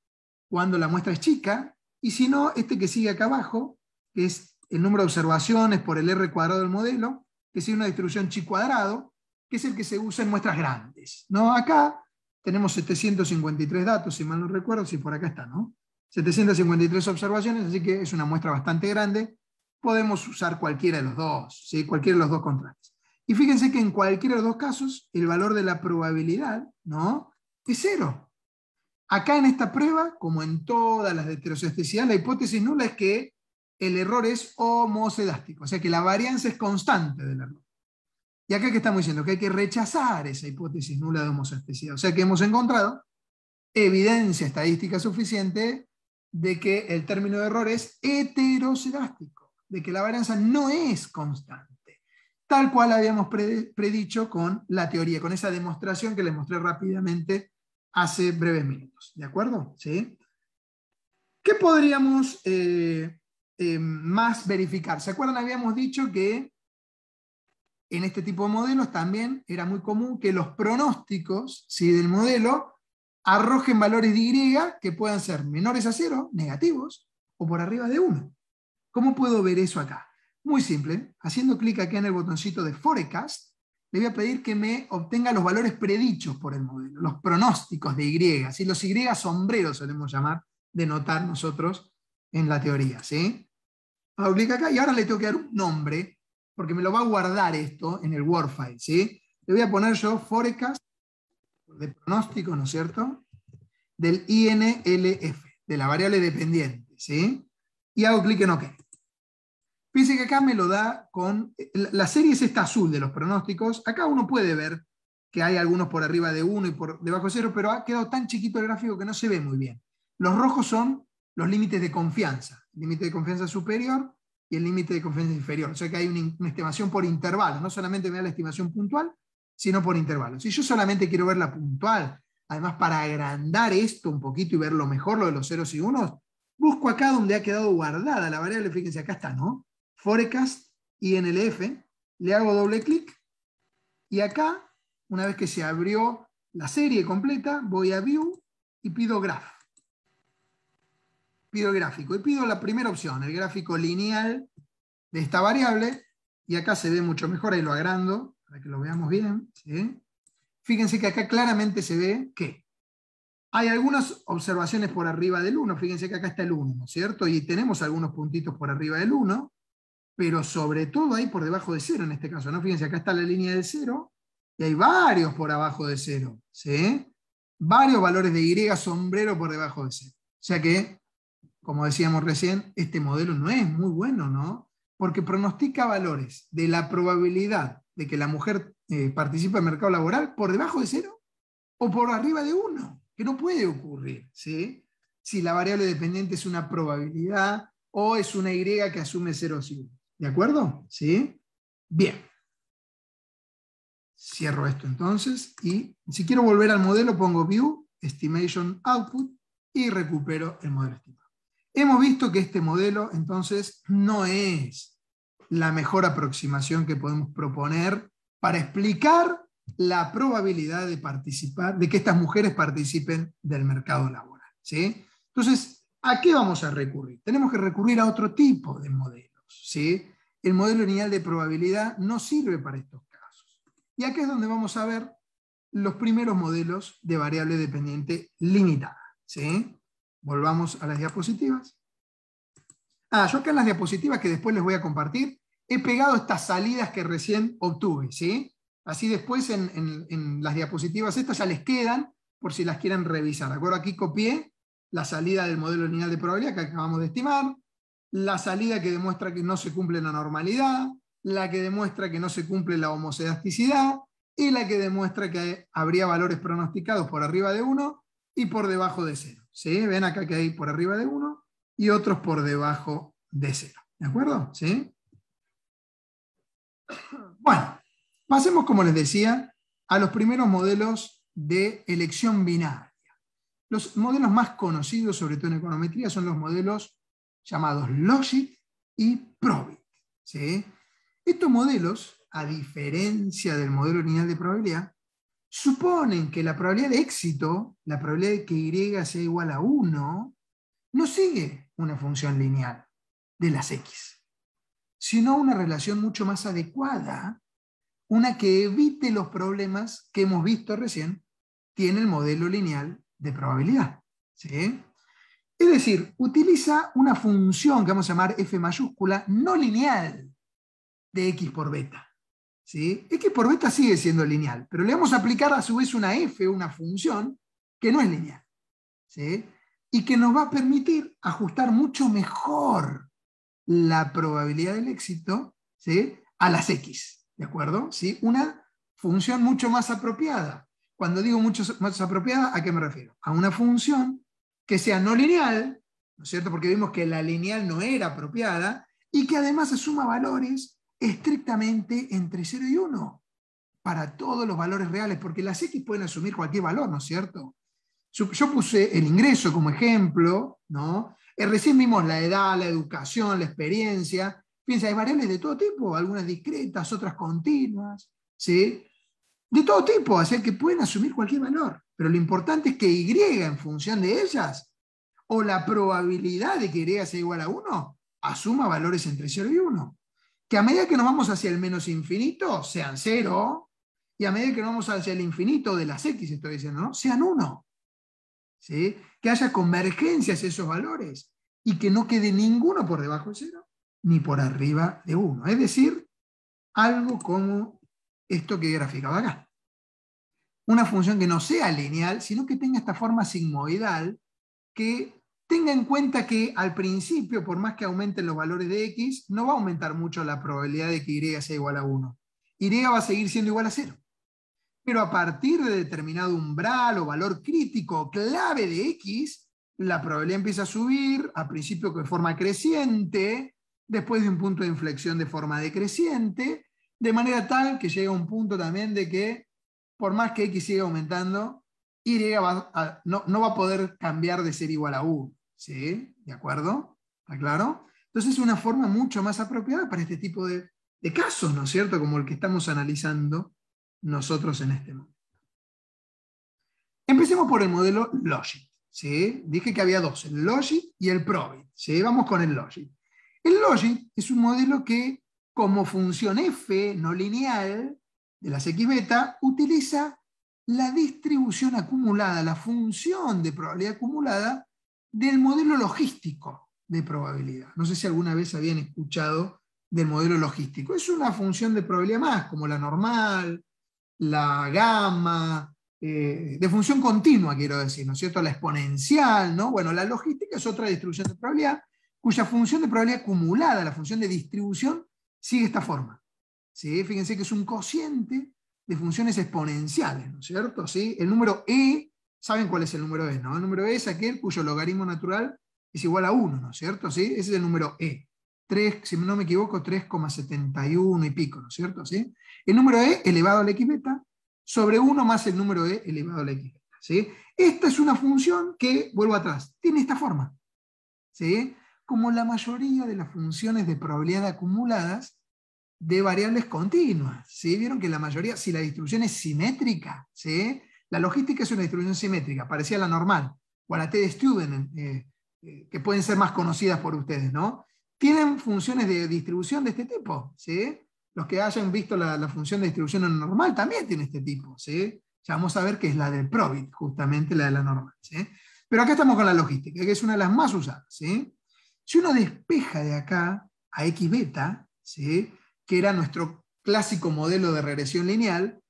cuando la muestra es chica, y si no, este que sigue acá abajo, que es el número de observaciones por el R cuadrado del modelo, que sigue una distribución chi cuadrado, que es el que se usa en muestras grandes. ¿no? Acá tenemos 753 datos, si mal no recuerdo, si por acá está, ¿no? 753 observaciones, así que es una muestra bastante grande. Podemos usar cualquiera de los dos, ¿sí? cualquiera de los dos contrastes. Y fíjense que en cualquiera de los dos casos, el valor de la probabilidad ¿no? es cero. Acá en esta prueba, como en todas las de heterocesticidad, la hipótesis nula es que el error es homocedástico, o sea que la varianza es constante del error. Y acá que estamos diciendo que hay que rechazar esa hipótesis nula de homocedasticidad. O sea que hemos encontrado evidencia estadística suficiente de que el término de error es heterocedástico, de que la varianza no es constante, tal cual habíamos predicho con la teoría, con esa demostración que les mostré rápidamente hace breves minutos. ¿De acuerdo? ¿Sí? ¿Qué podríamos eh, eh, más verificar? ¿Se acuerdan? Habíamos dicho que en este tipo de modelos también era muy común que los pronósticos del modelo arrojen valores de Y que puedan ser menores a cero, negativos, o por arriba de 1. ¿Cómo puedo ver eso acá? Muy simple, haciendo clic aquí en el botoncito de Forecast, le voy a pedir que me obtenga los valores predichos por el modelo, los pronósticos de Y, los Y sombreros solemos llamar, de notar nosotros en la teoría. ¿sí? Hago clic acá y ahora le tengo que dar un nombre, porque me lo va a guardar esto en el Wordfile. ¿sí? Le voy a poner yo Forecast de pronóstico, ¿no es cierto? Del INLF, de la variable dependiente, ¿sí? Y hago clic en OK. Fíjense que acá me lo da con... La serie es esta azul de los pronósticos. Acá uno puede ver que hay algunos por arriba de 1 y por debajo de 0, pero ha quedado tan chiquito el gráfico que no se ve muy bien. Los rojos son los límites de confianza. El límite de confianza superior y el límite de confianza inferior. O sea que hay una, estimación por intervalo, No solamente me da la estimación puntual, sino por intervalos. Si yo solamente quiero ver la puntual, además para agrandar esto un poquito y ver lo mejor, lo de los ceros y unos, busco acá donde ha quedado guardada la variable, fíjense, acá está, ¿no? Forecast, y F, le hago doble clic y acá, una vez que se abrió la serie completa, voy a View y pido Graph. Pido el gráfico y pido la primera opción, el gráfico lineal de esta variable, y acá se ve mucho mejor, ahí lo agrando, para que lo veamos bien. Fíjense que acá claramente se ve que hay algunas observaciones por arriba del 1. Fíjense que acá está el 1, ¿no es cierto? Y tenemos algunos puntitos por arriba del 1, pero sobre todo ahí por debajo de 0 en este caso, ¿no? Fíjense, acá está la línea de 0 y hay varios por abajo de 0, ¿sí? Varios valores de Y sombrero por debajo de 0. O sea que, como decíamos recién, este modelo no es muy bueno, ¿no? Porque pronostica valores de la probabilidad de que la mujer eh, participa participe en el mercado laboral por debajo de cero o por arriba de uno, que no puede ocurrir, ¿sí? Si la variable dependiente es una probabilidad o es una Y que asume cero 1. ¿De acuerdo? ¿Sí? Bien. Cierro esto entonces y si quiero volver al modelo pongo View, Estimation Output y recupero el modelo estimado. Hemos visto que este modelo entonces no es la mejor aproximación que podemos proponer para explicar la probabilidad de participar, de que estas mujeres participen del mercado laboral. ¿sí? Entonces, ¿a qué vamos a recurrir? Tenemos que recurrir a otro tipo de modelos. ¿sí? El modelo lineal de probabilidad no sirve para estos casos. Y aquí es donde vamos a ver los primeros modelos de variable dependiente limitada. ¿sí? Volvamos a las diapositivas. Ah, yo acá en las diapositivas que después les voy a compartir, he pegado estas salidas que recién obtuve, ¿sí? Así después en, las diapositivas estas ya les quedan por si las quieren revisar. ¿De acuerdo? Aquí copié la salida del modelo lineal de probabilidad que acabamos de estimar, la salida que demuestra que no se cumple la normalidad, la que demuestra que no se cumple la homocedasticidad y la que demuestra que habría valores pronosticados por arriba de 1 y por debajo de 0. ¿Sí? Ven acá que hay por arriba de 1 y otros por debajo de 0. ¿De acuerdo? ¿Sí? Bueno, pasemos, como les decía, a los primeros modelos de elección binaria. Los modelos más conocidos, sobre todo en econometría, son los modelos llamados Logit y Probit. Estos modelos, a diferencia del modelo lineal de probabilidad, suponen que la probabilidad de éxito, la probabilidad de que Y sea igual a 1, no sigue una función lineal de las X sino una relación mucho más adecuada, una que evite los problemas que hemos visto recién, tiene el modelo lineal de probabilidad. ¿sí? Es decir, utiliza una función que vamos a llamar f mayúscula no lineal de x por beta. ¿sí? x por beta sigue siendo lineal, pero le vamos a aplicar a su vez una f, una función, que no es lineal. ¿sí? Y que nos va a permitir ajustar mucho mejor la probabilidad del éxito a las X, ¿de acuerdo? ¿Sí? Una función mucho más apropiada. Cuando digo mucho más apropiada, ¿a qué me refiero? A una función que sea no lineal, ¿no es cierto? Porque vimos que la lineal no era apropiada y que además se suma valores estrictamente entre 0 y 1 para todos los valores reales, porque las X pueden asumir cualquier valor, ¿no es cierto? Yo puse el ingreso como ejemplo, ¿no? Eh, recién vimos la edad, la educación, la experiencia. Piensa, hay variables de todo tipo, algunas discretas, otras continuas, ¿sí? De todo tipo, así que pueden asumir cualquier valor. Pero lo importante es que Y en función de ellas, o la probabilidad de que Y sea igual a 1, asuma valores entre 0 y 1. Que a medida que nos vamos hacia el menos infinito, sean 0, y a medida que nos vamos hacia el infinito de las X, estoy diciendo, ¿no? sean 1. ¿Sí? que haya convergencias esos valores y que no quede ninguno por debajo de cero ni por arriba de uno. Es decir, algo como esto que he graficado acá. Una función que no sea lineal, sino que tenga esta forma sigmoidal que tenga en cuenta que al principio, por más que aumenten los valores de x, no va a aumentar mucho la probabilidad de que y sea igual a 1. Y va a seguir siendo igual a 0 pero a partir de determinado umbral o valor crítico clave de X, la probabilidad empieza a subir, a principio de forma creciente, después de un punto de inflexión de forma decreciente, de manera tal que llega a un punto también de que por más que X siga aumentando, Y no, va a poder cambiar de ser igual a U. ¿Sí? ¿De acuerdo? ¿Está claro? Entonces es una forma mucho más apropiada para este tipo de, de casos, ¿no es cierto? Como el que estamos analizando nosotros en este momento. Empecemos por el modelo logic. Dije que había dos, el logic y el Probit. Vamos con el logic. El logic es un modelo que, como función f no lineal de las x beta, utiliza la distribución acumulada, la función de probabilidad acumulada del modelo logístico de probabilidad. No sé si alguna vez habían escuchado del modelo logístico. Es una función de probabilidad más, como la normal, la gama, eh, de función continua, quiero decir, ¿no es cierto? La exponencial, ¿no? Bueno, la logística es otra distribución de probabilidad cuya función de probabilidad acumulada, la función de distribución, sigue esta forma. ¿Sí? Fíjense que es un cociente de funciones exponenciales, ¿no es cierto? ¿Sí? El número E, ¿saben cuál es el número E? No? El número E es aquel cuyo logaritmo natural es igual a 1, ¿no es cierto? ¿Sí? Ese es el número E si no me equivoco, 3,71 y pico, ¿no es cierto? ¿Sí? El número E elevado a la x beta sobre 1 más el número E elevado a la x beta. ¿sí? Esta es una función que, vuelvo atrás, tiene esta forma. ¿sí? Como la mayoría de las funciones de probabilidad acumuladas de variables continuas. ¿sí? Vieron que la mayoría, si la distribución es simétrica, ¿sí? la logística es una distribución simétrica, parecía la normal, o a la T de Student, eh, eh, que pueden ser más conocidas por ustedes, ¿no? tienen funciones de distribución de este tipo, ¿sí? Los que hayan visto la, función de distribución normal también tiene este tipo, ¿sí? Ya vamos a ver que es la del probit, justamente la de la normal, ¿sí? Pero acá estamos con la logística, que es una de las más usadas, ¿sí? Si uno despeja de acá a X beta, ¿sí? que era nuestro clásico modelo de regresión lineal,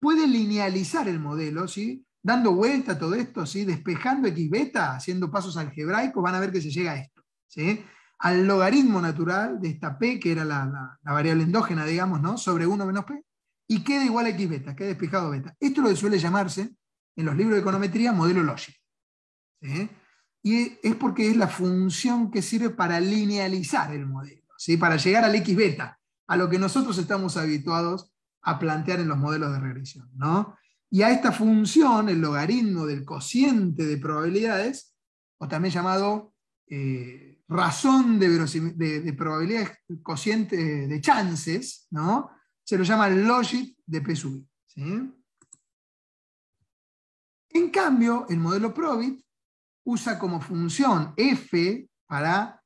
puede linealizar el modelo, ¿sí? dando vuelta a todo esto, ¿sí? despejando X beta, haciendo pasos algebraicos, van a ver que se llega a esto. ¿sí? al logaritmo natural de esta P, que era la, variable endógena, digamos, ¿no? sobre 1 menos P, y queda igual a X beta, queda despejado beta. Esto es lo que suele llamarse, en los libros de econometría, modelo lógico. Y es porque es la función que sirve para linealizar el modelo, ¿sí? para llegar al X beta, a lo que nosotros estamos habituados a plantear en los modelos de regresión. ¿no? Y a esta función, el logaritmo del cociente de probabilidades, o también llamado eh, razón de, de, de probabilidades de chances, ¿no? se lo llama Logit de P sub i. En cambio, el modelo Probit usa como función f para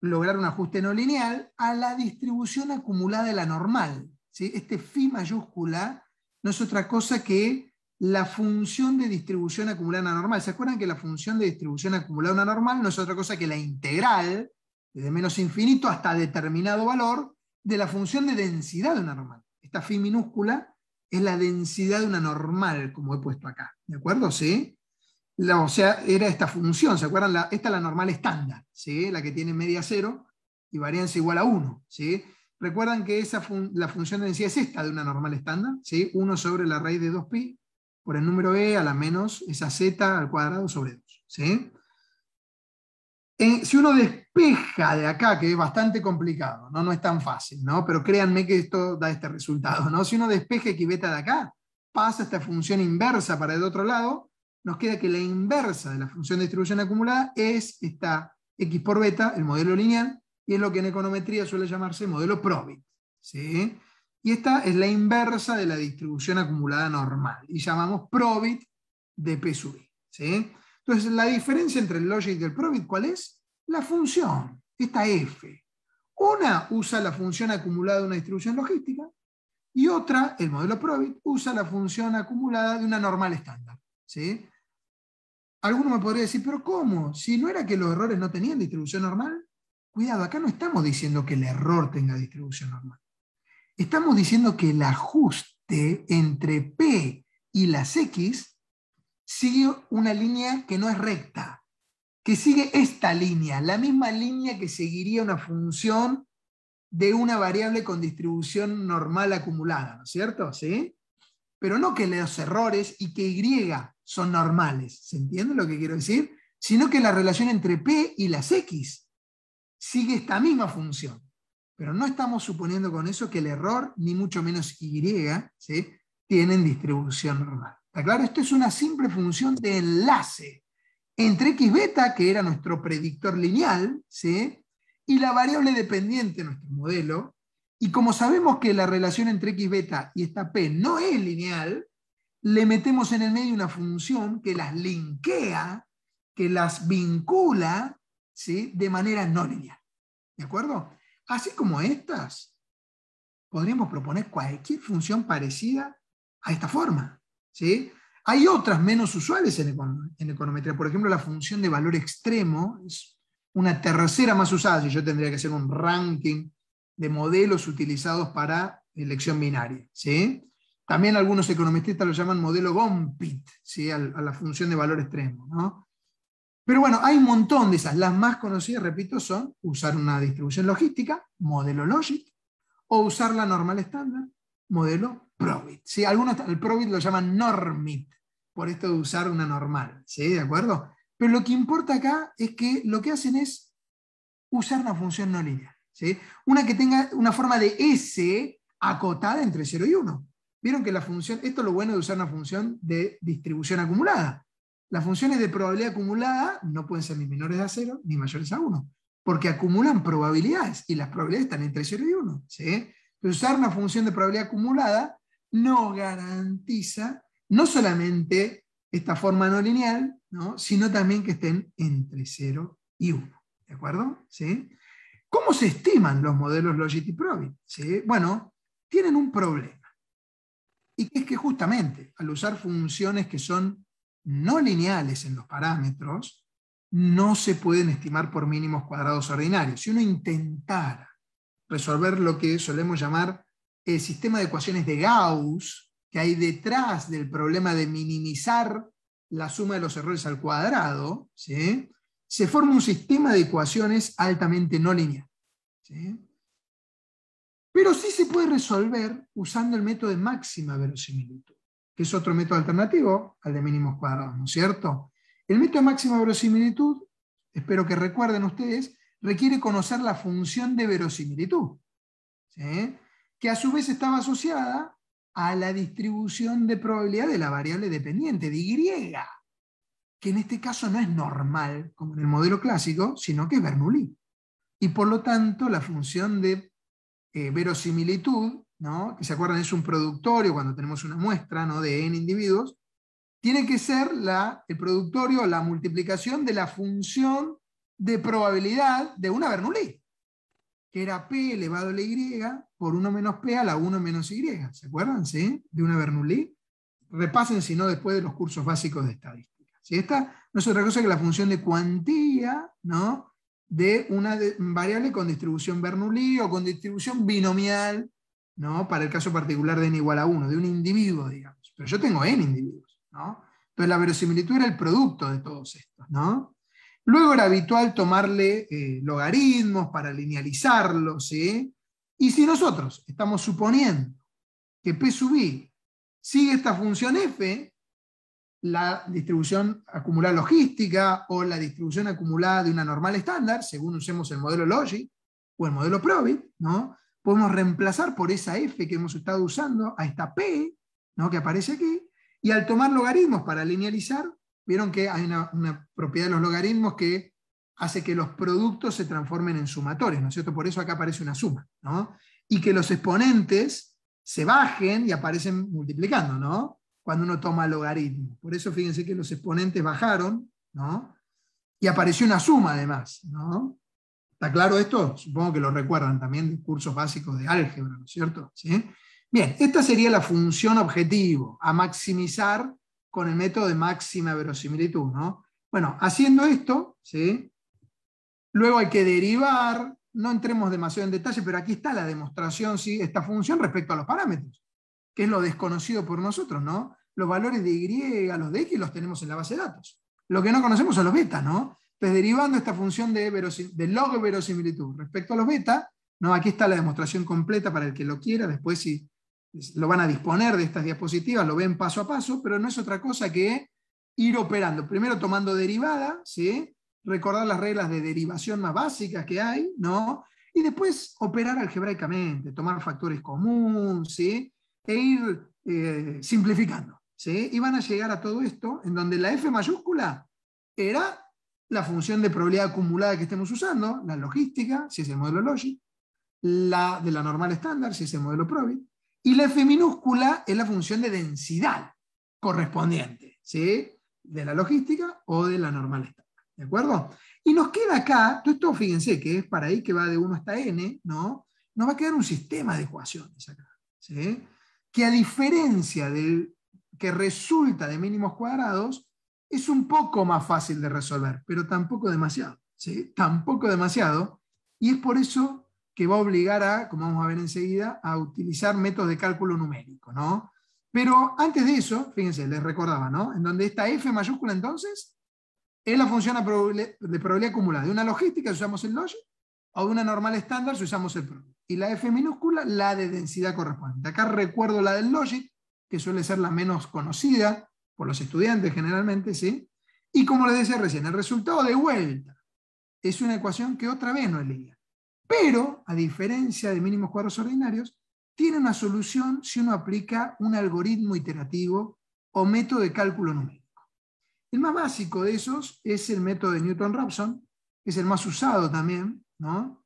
lograr un ajuste no lineal a la distribución acumulada de la normal. Este phi mayúscula no es otra cosa que la función de distribución acumulada normal. ¿Se acuerdan que la función de distribución acumulada normal no es otra cosa que la integral, desde menos infinito hasta determinado valor, de la función de densidad de una normal? Esta phi minúscula es la densidad de una normal, como he puesto acá. ¿De acuerdo? ¿Sí? o sea, era esta función, ¿se acuerdan? esta es la normal estándar, ¿sí? La que tiene media cero y varianza igual a 1, ¿sí? Recuerdan que esa la función de densidad es esta de una normal estándar, ¿sí? 1 sobre la raíz de 2pi por el número e a la menos esa z al cuadrado sobre 2. ¿sí? Eh, si uno despeja de acá, que es bastante complicado, ¿no? no es tan fácil, ¿no? pero créanme que esto da este resultado. ¿no? Si uno despeja x beta de acá, pasa esta función inversa para el otro lado, nos queda que la inversa de la función de distribución acumulada es esta x por beta, el modelo lineal, y es lo que en econometría suele llamarse modelo probit. ¿sí? Y esta es la inversa de la distribución acumulada normal y llamamos probit de P sub i. Entonces, la diferencia entre el logic y el probit, ¿cuál es? La función, esta f. Una usa la función acumulada de una distribución logística y otra, el modelo probit, usa la función acumulada de una normal estándar. Alguno me podría decir, pero ¿cómo? Si no era que los errores no tenían distribución normal, cuidado, acá no estamos diciendo que el error tenga distribución normal estamos diciendo que el ajuste entre P y las X sigue una línea que no es recta, que sigue esta línea, la misma línea que seguiría una función de una variable con distribución normal acumulada, ¿no es cierto? ¿Sí? Pero no que los errores y que Y son normales, ¿se entiende lo que quiero decir? Sino que la relación entre P y las X sigue esta misma función. Pero no estamos suponiendo con eso que el error, ni mucho menos y, tienen distribución normal. ¿Está claro? Esto es una simple función de enlace entre x beta, que era nuestro predictor lineal, ¿sí? y la variable dependiente de nuestro modelo. Y como sabemos que la relación entre x beta y esta p no es lineal, le metemos en el medio una función que las linkea, que las vincula de manera no lineal. ¿De acuerdo? Así como estas, podríamos proponer cualquier función parecida a esta forma. ¿sí? Hay otras menos usuales en, econometría. Por ejemplo, la función de valor extremo es una tercera más usada. Si yo tendría que hacer un ranking de modelos utilizados para elección binaria. ¿sí? También algunos economistas lo llaman modelo GOMPIT, ¿sí? a, la función de valor extremo. ¿no? Pero bueno, hay un montón de esas. Las más conocidas, repito, son usar una distribución logística, modelo Logic, o usar la normal estándar, modelo Probit. ¿sí? Algunos el Probit lo llaman Normit, por esto de usar una normal. ¿sí? ¿De acuerdo? Pero lo que importa acá es que lo que hacen es usar una función no lineal. ¿sí? Una que tenga una forma de S acotada entre 0 y 1. Vieron que la función, esto es lo bueno de usar una función de distribución acumulada. Las funciones de probabilidad acumulada no pueden ser ni menores a cero, ni mayores a 1, porque acumulan probabilidades y las probabilidades están entre 0 y 1. usar una función de probabilidad acumulada no garantiza no solamente esta forma no lineal, sino también que estén entre 0 y 1. ¿De acuerdo? ¿Sí? ¿Cómo se estiman los modelos Logit y Probit? ¿Sí? Bueno, tienen un problema. Y es que justamente al usar funciones que son no lineales en los parámetros, no se pueden estimar por mínimos cuadrados ordinarios. Si uno intentara resolver lo que solemos llamar el sistema de ecuaciones de Gauss, que hay detrás del problema de minimizar la suma de los errores al cuadrado, se forma un sistema de ecuaciones altamente no lineal. Pero sí se puede resolver usando el método de máxima verosimilitud que es otro método alternativo al de mínimos cuadrados, ¿no es cierto? El método de máxima verosimilitud, espero que recuerden ustedes, requiere conocer la función de verosimilitud, que a su vez estaba asociada a la distribución de probabilidad de la variable dependiente, de Y, que en este caso no es normal, como en el modelo clásico, sino que es Bernoulli. Y por lo tanto, la función de eh, verosimilitud que se acuerdan es un productorio cuando tenemos una muestra ¿no? de n individuos, tiene que ser la, el productorio, la multiplicación de la función de probabilidad de una Bernoulli, que era p elevado a la y por 1 menos p a la 1 menos y. ¿Se acuerdan? ¿Sí? De una Bernoulli. Repasen, si no, después de los cursos básicos de estadística. Esta no es otra cosa que la función de cuantía, ¿no? de una variable con distribución Bernoulli o con distribución binomial ¿no? Para el caso particular de n igual a 1, de un individuo, digamos. Pero yo tengo n individuos, ¿no? Entonces la verosimilitud era el producto de todos estos, ¿no? Luego era habitual tomarle eh, logaritmos para linealizarlos, Y si nosotros estamos suponiendo que P sub i sigue esta función f, la distribución acumulada logística o la distribución acumulada de una normal estándar, según usemos el modelo logic o el modelo probit, ¿no? podemos reemplazar por esa f que hemos estado usando a esta p, ¿no? que aparece aquí, y al tomar logaritmos para linealizar, vieron que hay una, una propiedad de los logaritmos que hace que los productos se transformen en sumatorios, ¿no es cierto? Por eso acá aparece una suma, ¿no? Y que los exponentes se bajen y aparecen multiplicando, ¿no? Cuando uno toma logaritmos. Por eso fíjense que los exponentes bajaron, ¿no? Y apareció una suma además, ¿no? ¿Está claro esto? Supongo que lo recuerdan también de cursos básicos de álgebra, ¿no es cierto? ¿Sí? Bien, esta sería la función objetivo a maximizar con el método de máxima verosimilitud, ¿no? Bueno, haciendo esto, ¿sí? Luego hay que derivar, no entremos demasiado en detalle, pero aquí está la demostración, ¿sí? Esta función respecto a los parámetros, que es lo desconocido por nosotros, ¿no? Los valores de Y, los de X los tenemos en la base de datos. Lo que no conocemos son los beta, ¿no? Entonces, derivando esta función de, de log verosimilitud respecto a los beta, ¿no? aquí está la demostración completa para el que lo quiera, después si lo van a disponer de estas diapositivas, lo ven paso a paso, pero no es otra cosa que ir operando. Primero tomando derivada, ¿sí? recordar las reglas de derivación más básicas que hay, ¿no? y después operar algebraicamente, tomar factores comunes, e ir eh, simplificando. ¿sí? Y van a llegar a todo esto, en donde la F mayúscula era la función de probabilidad acumulada que estemos usando, la logística, si es el modelo Logic, la de la normal estándar, si es el modelo Probit, y la F minúscula es la función de densidad correspondiente, ¿sí? De la logística o de la normal estándar, ¿de acuerdo? Y nos queda acá, todo esto fíjense que es para ahí que va de 1 hasta n, ¿no? Nos va a quedar un sistema de ecuaciones acá, ¿sí? Que a diferencia del que resulta de mínimos cuadrados, es un poco más fácil de resolver, pero tampoco demasiado. ¿sí? Tampoco demasiado. Y es por eso que va a obligar a, como vamos a ver enseguida, a utilizar métodos de cálculo numérico. ¿no? Pero antes de eso, fíjense, les recordaba, ¿no? En donde esta F mayúscula entonces es la función de probabilidad acumulada. De una logística si usamos el logic o de una normal estándar si usamos el pro Y la F minúscula, la de densidad correspondiente. Acá recuerdo la del logic, que suele ser la menos conocida, por los estudiantes generalmente, ¿sí? Y como les decía recién, el resultado de vuelta es una ecuación que otra vez no es lineal. Pero, a diferencia de mínimos cuadros ordinarios, tiene una solución si uno aplica un algoritmo iterativo o método de cálculo numérico. El más básico de esos es el método de Newton-Raphson, que es el más usado también, ¿no?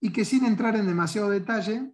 Y que sin entrar en demasiado detalle,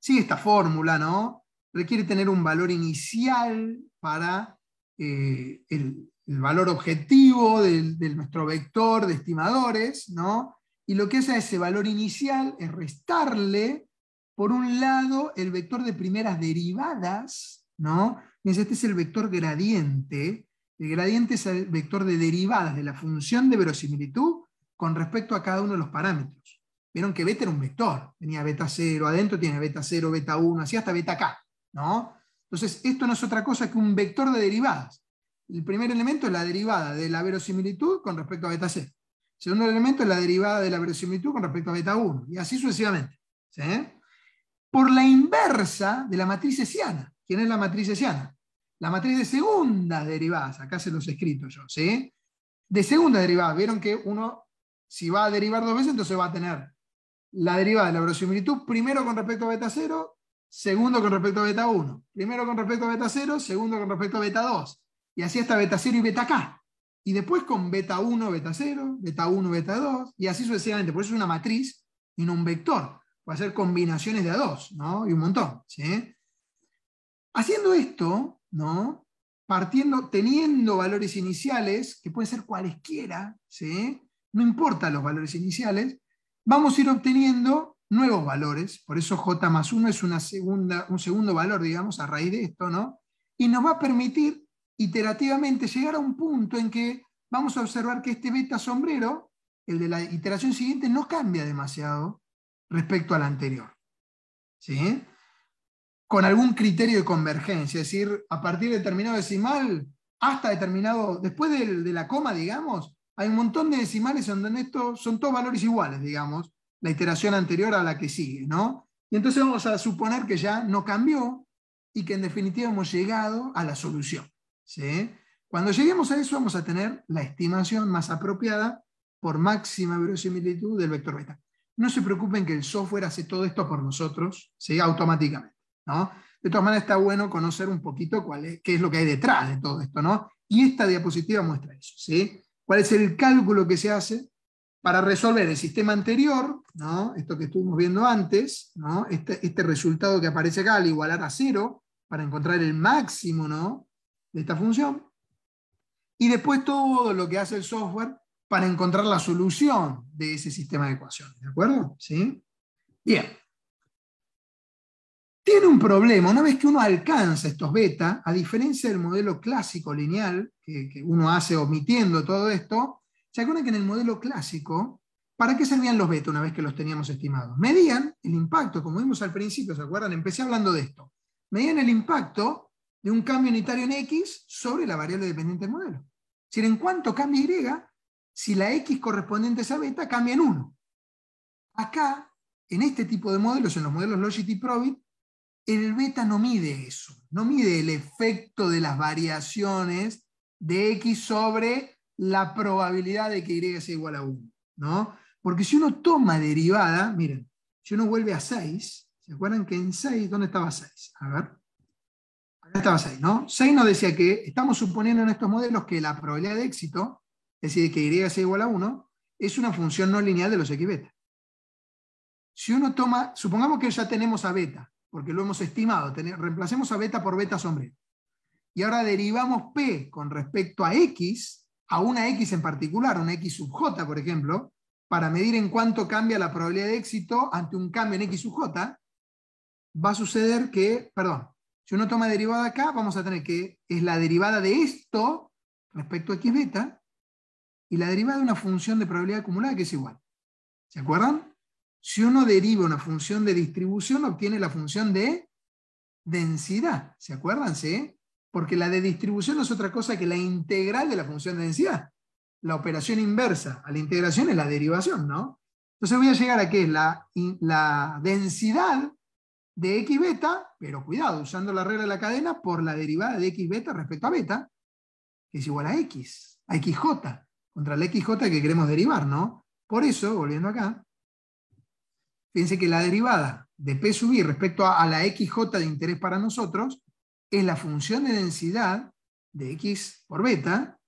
sigue esta fórmula, ¿no? requiere tener un valor inicial para eh, el, valor objetivo de, nuestro vector de estimadores, ¿no? Y lo que es ese valor inicial es restarle, por un lado, el vector de primeras derivadas, ¿no? Este es el vector gradiente. El gradiente es el vector de derivadas de la función de verosimilitud con respecto a cada uno de los parámetros. Vieron que beta era un vector. Tenía beta 0 adentro, tiene beta 0, beta 1, así hasta beta k. Entonces, esto no es otra cosa que un vector de derivadas. El primer elemento es la derivada de la verosimilitud con respecto a beta c. El segundo elemento es la derivada de la verosimilitud con respecto a beta 1, y así sucesivamente. Por la inversa de la matriz hessiana. ¿Quién es la matriz hessiana? La matriz de segunda derivadas, acá se los he escrito yo, ¿sí? De segunda derivada, vieron que uno, si va a derivar dos veces, entonces va a tener la derivada de la verosimilitud primero con respecto a beta 0, Segundo con respecto a beta 1. Primero con respecto a beta 0. Segundo con respecto a beta 2. Y así hasta beta 0 y beta K. Y después con beta 1, beta 0, beta 1, beta 2. Y así sucesivamente. Por eso es una matriz y no un vector. Puede ser combinaciones de a 2 ¿no? Y un montón. ¿sí? Haciendo esto, ¿no? Partiendo, teniendo valores iniciales, que pueden ser cualesquiera, ¿sí? No importa los valores iniciales, vamos a ir obteniendo nuevos valores, por eso J más 1 es una segunda, un segundo valor, digamos, a raíz de esto, ¿no? Y nos va a permitir iterativamente llegar a un punto en que vamos a observar que este beta sombrero, el de la iteración siguiente, no cambia demasiado respecto al anterior. ¿Sí? Con algún criterio de convergencia, es decir, a partir de determinado decimal, hasta determinado, después de, la coma, digamos, hay un montón de decimales en donde estos son todos valores iguales, digamos, la iteración anterior a la que sigue, ¿no? Y entonces vamos a suponer que ya no cambió y que en definitiva hemos llegado a la solución. ¿sí? Cuando lleguemos a eso vamos a tener la estimación más apropiada por máxima verosimilitud del vector beta. No se preocupen que el software hace todo esto por nosotros, ¿sí? automáticamente. ¿no? De todas maneras está bueno conocer un poquito cuál es, qué es lo que hay detrás de todo esto. ¿no? Y esta diapositiva muestra eso. ¿sí? ¿Cuál es el cálculo que se hace para resolver el sistema anterior, esto que estuvimos viendo antes, este, este, resultado que aparece acá al igualar a cero, para encontrar el máximo de esta función, y después todo lo que hace el software para encontrar la solución de ese sistema de ecuaciones. ¿De acuerdo? ¿Sí? Bien. Tiene un problema, una vez que uno alcanza estos beta, a diferencia del modelo clásico lineal que uno hace omitiendo todo esto, ¿Se acuerdan que en el modelo clásico, ¿para qué servían los beta una vez que los teníamos estimados? Medían el impacto, como vimos al principio, ¿se acuerdan? Empecé hablando de esto. Medían el impacto de un cambio unitario en X sobre la variable dependiente del modelo. Es decir, en cuanto cambia Y, si la X correspondiente a esa beta, cambia en 1. Acá, en este tipo de modelos, en los modelos y Probit, el beta no mide eso, no mide el efecto de las variaciones de X sobre la probabilidad de que y sea igual a 1, ¿no? Porque si uno toma derivada, miren, si uno vuelve a 6, ¿se acuerdan que en 6, ¿dónde estaba 6? A ver. Acá estaba 6, ¿no? 6 nos decía que estamos suponiendo en estos modelos que la probabilidad de éxito, es decir, que y sea igual a 1, es una función no lineal de los x beta. Si uno toma, supongamos que ya tenemos a beta, porque lo hemos estimado, reemplacemos a beta por beta sombrero. Y ahora derivamos p con respecto a x, a una X en particular, una X sub J, por ejemplo, para medir en cuánto cambia la probabilidad de éxito ante un cambio en X sub J, va a suceder que, perdón, si uno toma derivada acá, vamos a tener que es la derivada de esto respecto a X beta y la derivada de una función de probabilidad acumulada que es igual. ¿Se acuerdan? Si uno deriva una función de distribución, obtiene la función de densidad. ¿Se acuerdan? Sí porque la de distribución no es otra cosa que la integral de la función de densidad. La operación inversa a la integración es la derivación, ¿no? Entonces voy a llegar a que es la, la densidad de x beta, pero cuidado, usando la regla de la cadena por la derivada de x beta respecto a beta, que es igual a x, a xj, contra la xj que queremos derivar, ¿no? Por eso, volviendo acá, fíjense que la derivada de p sub i respecto a, a la xj de interés para nosotros es la función de densidad de x por beta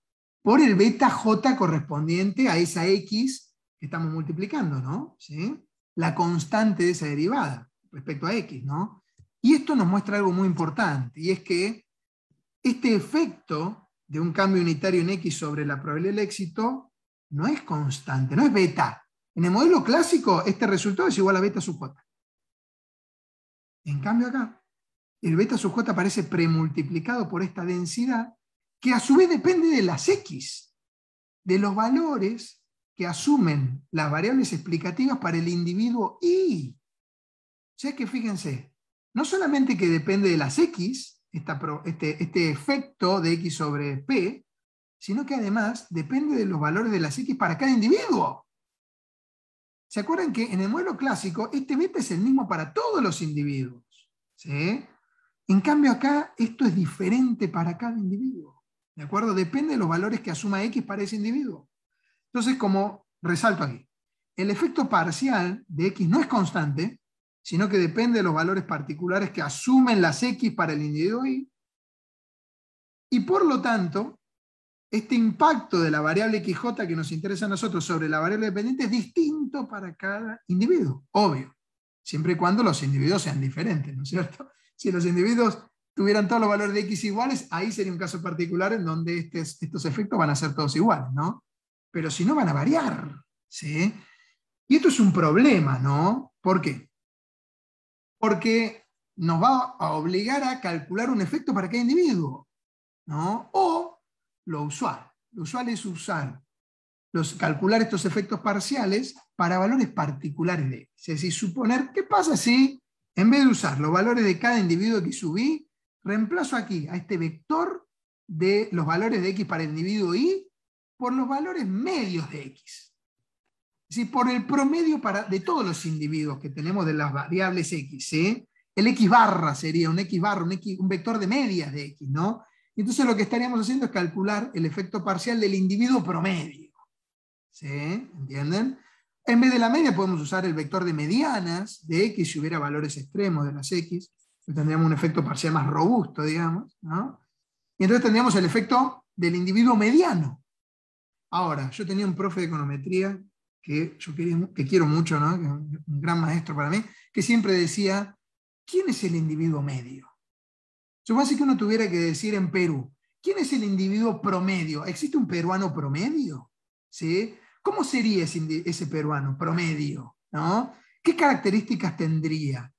por el beta j correspondiente a esa x que estamos multiplicando, ¿no? ¿Sí? La constante de esa derivada respecto a x, ¿no? Y esto nos muestra algo muy importante, y es que este efecto de un cambio unitario en x sobre la probabilidad del éxito no es constante, no es beta. En el modelo clásico, este resultado es igual a beta sub j. En cambio acá, el beta sub j aparece premultiplicado por esta densidad, que a su vez depende de las x, de los valores que asumen las variables explicativas para el individuo y. O sea que fíjense, no solamente que depende de las x, este, este efecto de x sobre p, sino que además depende de los valores de las x para cada individuo. ¿Se acuerdan que en el modelo clásico este beta es el mismo para todos los individuos? ¿sí? En cambio acá esto es diferente para cada individuo. ¿De acuerdo? Depende de los valores que asuma X para ese individuo. Entonces, como resalto aquí, el efecto parcial de X no es constante, sino que depende de los valores particulares que asumen las X para el individuo Y. Y por lo tanto, este impacto de la variable XJ que nos interesa a nosotros sobre la variable dependiente es distinto para cada individuo, obvio, siempre y cuando los individuos sean diferentes, ¿no es cierto? si los individuos tuvieran todos los valores de X iguales, ahí sería un caso particular en donde este estos efectos van a ser todos iguales, ¿no? Pero si no, van a variar, ¿sí? Y esto es un problema, ¿no? ¿Por qué? Porque nos va a obligar a calcular un efecto para cada individuo, ¿no? O lo usual. Lo usual es usar, los, calcular estos efectos parciales para valores particulares de X. Es decir, suponer qué pasa si en vez de usar los valores de cada individuo que subí, reemplazo aquí a este vector de los valores de x para el individuo y por los valores medios de x. Es decir, por el promedio para, de todos los individuos que tenemos de las variables x. El x barra sería un x barra, un vector de medias de x. ¿no? Entonces lo que estaríamos haciendo es calcular el efecto parcial del individuo promedio. ¿Sí? ¿Entienden? En vez de la media podemos usar el vector de medianas de x si hubiera valores extremos de las x, pues tendríamos un efecto parcial más robusto, digamos. ¿no? Y entonces tendríamos el efecto del individuo mediano. Ahora, yo tenía un profe de econometría que yo que quiero mucho, ¿no? un gran maestro para mí, que siempre decía, ¿quién es el individuo medio? Supongo que uno tuviera que decir en Perú, ¿quién es el individuo promedio? ¿Existe un peruano promedio? ¿Sí? ¿Cómo sería ese, peruano promedio? ¿no? ¿Qué características tendría?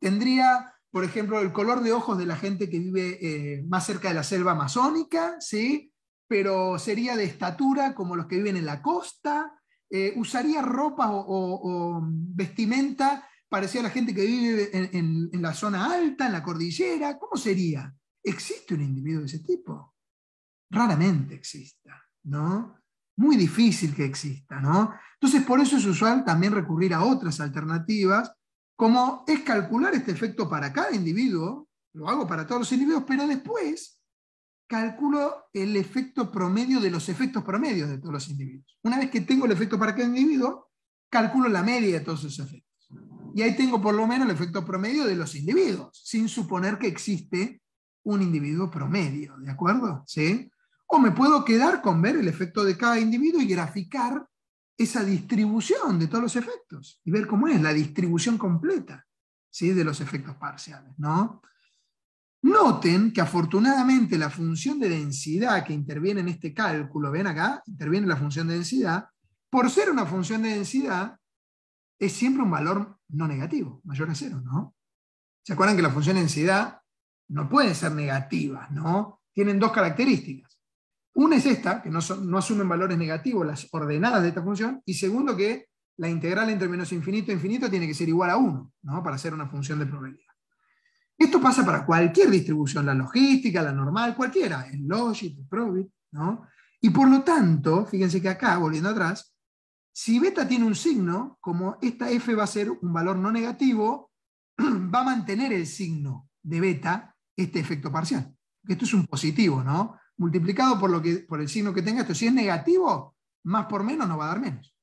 Tendría, por ejemplo, el color de ojos de la gente que vive eh, más cerca de la selva amazónica, ¿sí? pero sería de estatura como los que viven en la costa, eh, usaría ropa o, vestimenta parecida a la gente que vive en, en, la zona alta, en la cordillera, ¿cómo sería? ¿Existe un individuo de ese tipo? Raramente exista, ¿no? muy difícil que exista, ¿no? Entonces, por eso es usual también recurrir a otras alternativas, como es calcular este efecto para cada individuo, lo hago para todos los individuos, pero después calculo el efecto promedio de los efectos promedios de todos los individuos. Una vez que tengo el efecto para cada individuo, calculo la media de todos esos efectos. Y ahí tengo por lo menos el efecto promedio de los individuos, sin suponer que existe un individuo promedio, ¿de acuerdo? ¿Sí? O me puedo quedar con ver el efecto de cada individuo y graficar esa distribución de todos los efectos y ver cómo es la distribución completa ¿sí? de los efectos parciales. ¿no? Noten que afortunadamente la función de densidad que interviene en este cálculo, ven acá, interviene la función de densidad, por ser una función de densidad, es siempre un valor no negativo, mayor a cero, ¿no? ¿Se acuerdan que la función de densidad no puede ser negativa, ¿no? Tienen dos características. Una es esta, que no, asumen valores negativos las ordenadas de esta función, y segundo que la integral entre menos infinito e infinito tiene que ser igual a 1, ¿no? para ser una función de probabilidad. Esto pasa para cualquier distribución, la logística, la normal, cualquiera, el logit, el probit, ¿no? Y por lo tanto, fíjense que acá, volviendo atrás, si beta tiene un signo, como esta f va a ser un valor no negativo, va a mantener el signo de beta este efecto parcial. Esto es un positivo, ¿no? multiplicado por, lo que, por el signo que tenga esto. Si es negativo, más por menos nos va a dar menos.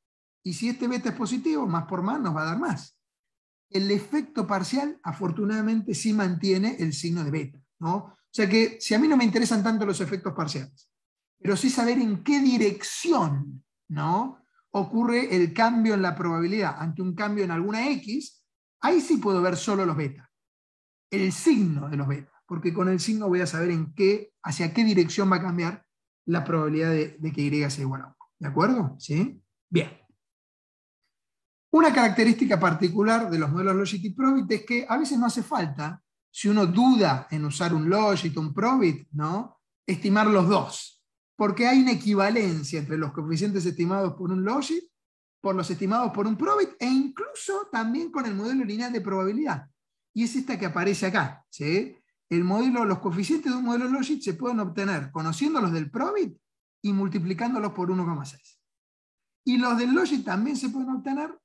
Y si este beta es positivo, más por más nos va a dar más. El efecto parcial, afortunadamente, sí mantiene el signo de beta. ¿no? O sea que si a mí no me interesan tanto los efectos parciales, pero sí saber en qué dirección ¿no? ocurre el cambio en la probabilidad ante un cambio en alguna X, ahí sí puedo ver solo los beta, el signo de los beta porque con el signo voy a saber en qué, hacia qué dirección va a cambiar la probabilidad de, que Y sea igual a 1. ¿De acuerdo? ¿Sí? Bien. Una característica particular de los modelos Logit y Probit es que a veces no hace falta, si uno duda en usar un Logit, o un Probit, ¿no? estimar los dos, porque hay una equivalencia entre los coeficientes estimados por un Logit, por los estimados por un Probit e incluso también con el modelo lineal de probabilidad. Y es esta que aparece acá. ¿sí? el modelo, los coeficientes de un modelo logit se pueden obtener conociendo los del Probit y multiplicándolos por 1,6. Y los del logit también se pueden obtener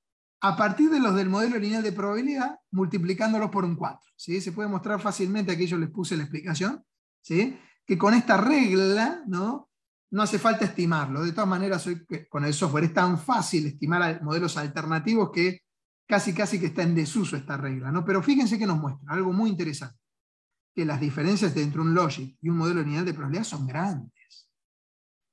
a partir de los del modelo lineal de probabilidad, multiplicándolos por un 4. ¿sí? Se puede mostrar fácilmente, aquí yo les puse la explicación, ¿sí? que con esta regla ¿no? no hace falta estimarlo. De todas maneras, con el software es tan fácil estimar modelos alternativos que casi casi que está en desuso esta regla. ¿no? Pero fíjense que nos muestra algo muy interesante que las diferencias entre un logic y un modelo lineal de probabilidad son grandes.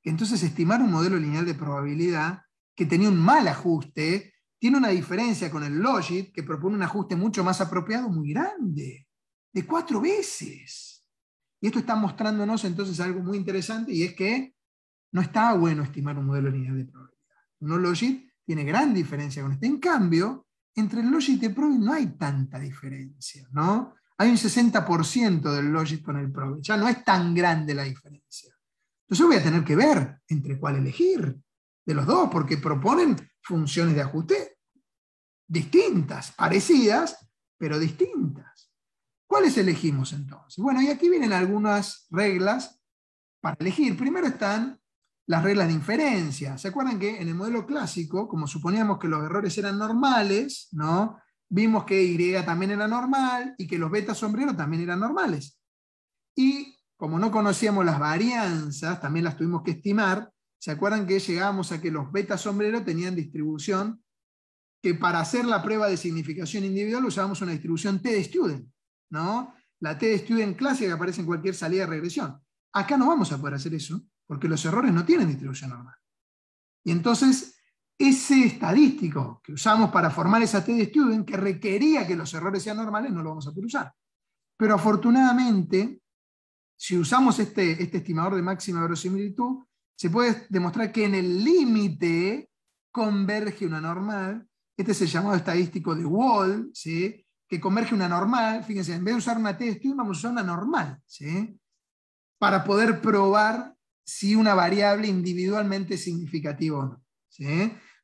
Entonces, estimar un modelo lineal de probabilidad que tenía un mal ajuste tiene una diferencia con el logic que propone un ajuste mucho más apropiado, muy grande, de cuatro veces. Y esto está mostrándonos entonces algo muy interesante y es que no está bueno estimar un modelo lineal de probabilidad. Un logic tiene gran diferencia con este. En cambio, entre el logic y el probabilidad no hay tanta diferencia, ¿no? hay un 60% del Logic con el Pro. Ya no es tan grande la diferencia. Entonces voy a tener que ver entre cuál elegir de los dos, porque proponen funciones de ajuste distintas, parecidas, pero distintas. ¿Cuáles elegimos entonces? Bueno, y aquí vienen algunas reglas para elegir. Primero están las reglas de inferencia. ¿Se acuerdan que en el modelo clásico, como suponíamos que los errores eran normales, ¿no? Vimos que Y también era normal y que los betas sombreros también eran normales. Y como no conocíamos las varianzas, también las tuvimos que estimar. ¿Se acuerdan que llegábamos a que los betas sombreros tenían distribución que para hacer la prueba de significación individual usábamos una distribución T de student, ¿no? La T de student clásica que aparece en cualquier salida de regresión. Acá no vamos a poder hacer eso porque los errores no tienen distribución normal. Y entonces ese estadístico que usamos para formar esa T de Student, que requería que los errores sean normales, no lo vamos a poder usar. Pero afortunadamente, si usamos este, este, estimador de máxima verosimilitud, se puede demostrar que en el límite converge una normal. Este es el llamado estadístico de Wall, que converge una normal. Fíjense, en vez de usar una T de student, vamos a usar una normal, para poder probar si una variable individualmente es significativa o no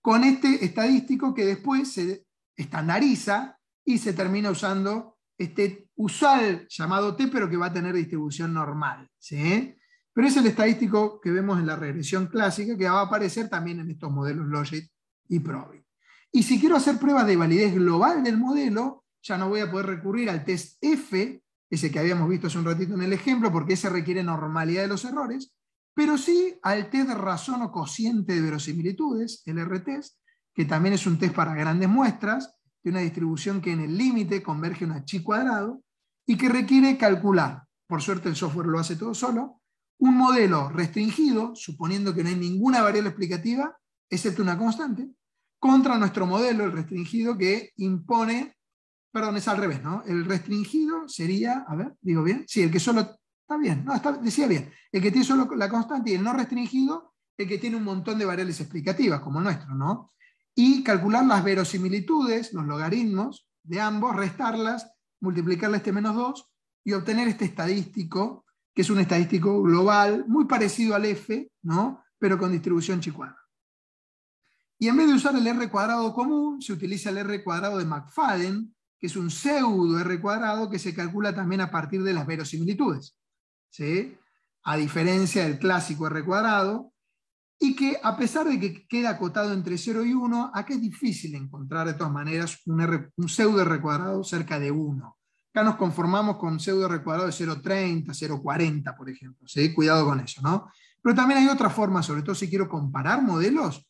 con este estadístico que después se estandariza y se termina usando este usual llamado T, pero que va a tener distribución normal. ¿sí? Pero es el estadístico que vemos en la regresión clásica, que va a aparecer también en estos modelos Logit y Probit. Y si quiero hacer pruebas de validez global del modelo, ya no voy a poder recurrir al test F, ese que habíamos visto hace un ratito en el ejemplo, porque ese requiere normalidad de los errores, pero sí al test de razón o cociente de verosimilitudes, el R-test, que también es un test para grandes muestras, de una distribución que en el límite converge a una chi cuadrado y que requiere calcular, por suerte el software lo hace todo solo, un modelo restringido, suponiendo que no hay ninguna variable explicativa, excepto una constante, contra nuestro modelo, el restringido, que impone, perdón, es al revés, ¿no? El restringido sería, a ver, digo bien, sí, el que solo Está bien, decía bien. El que tiene solo la constante y el no restringido, el que tiene un montón de variables explicativas, como el nuestro, ¿no? Y calcular las verosimilitudes, los logaritmos de ambos, restarlas, multiplicarle este menos 2 y obtener este estadístico, que es un estadístico global, muy parecido al F, ¿no? Pero con distribución chicuana. Y en vez de usar el R cuadrado común, se utiliza el R cuadrado de McFadden, que es un pseudo R cuadrado que se calcula también a partir de las verosimilitudes. ¿sí? a diferencia del clásico R cuadrado, y que a pesar de que queda acotado entre 0 y 1, acá es difícil encontrar de todas maneras un, pseudo R cuadrado cerca de 1. Acá nos conformamos con pseudo R cuadrado de 0,30, 0,40, por ejemplo. ¿sí? Cuidado con eso, ¿no? Pero también hay otras formas, sobre todo si quiero comparar modelos,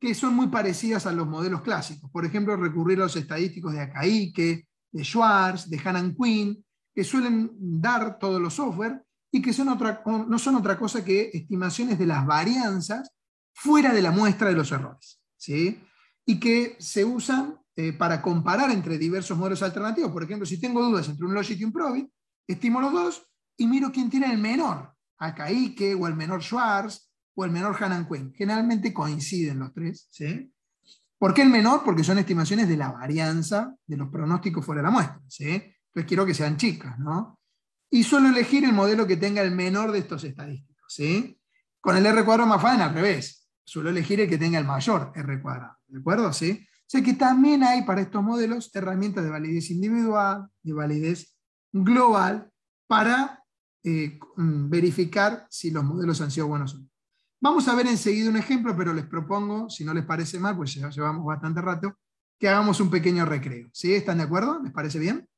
que son muy parecidas a los modelos clásicos. Por ejemplo, recurrir a los estadísticos de Akaike, de Schwartz, de hannan Quinn, que suelen dar todos los software y que son otra, no son otra cosa que estimaciones de las varianzas fuera de la muestra de los errores, ¿sí? y que se usan eh, para comparar entre diversos modelos alternativos. Por ejemplo, si tengo dudas entre un Logit y un Probit, estimo los dos y miro quién tiene el menor, a o el menor Schwarz, o el menor Hanan Quinn. Generalmente coinciden los tres. ¿sí? ¿Por qué el menor? Porque son estimaciones de la varianza de los pronósticos fuera de la muestra. ¿sí? Entonces quiero que sean chicas, ¿no? y suelo elegir el modelo que tenga el menor de estos estadísticos. ¿sí? Con el R cuadrado más FAN al revés, Suelo elegir el que tenga el mayor R cuadrado. ¿De acuerdo? ¿Sí? O sea que también hay para estos modelos herramientas de validez individual, de validez global, para eh, verificar si los modelos han sido buenos o no. Vamos a ver enseguida un ejemplo, pero les propongo, si no les parece mal, pues ya llevamos bastante rato, que hagamos un pequeño recreo. ¿Sí? ¿Están de acuerdo? ¿Les parece bien?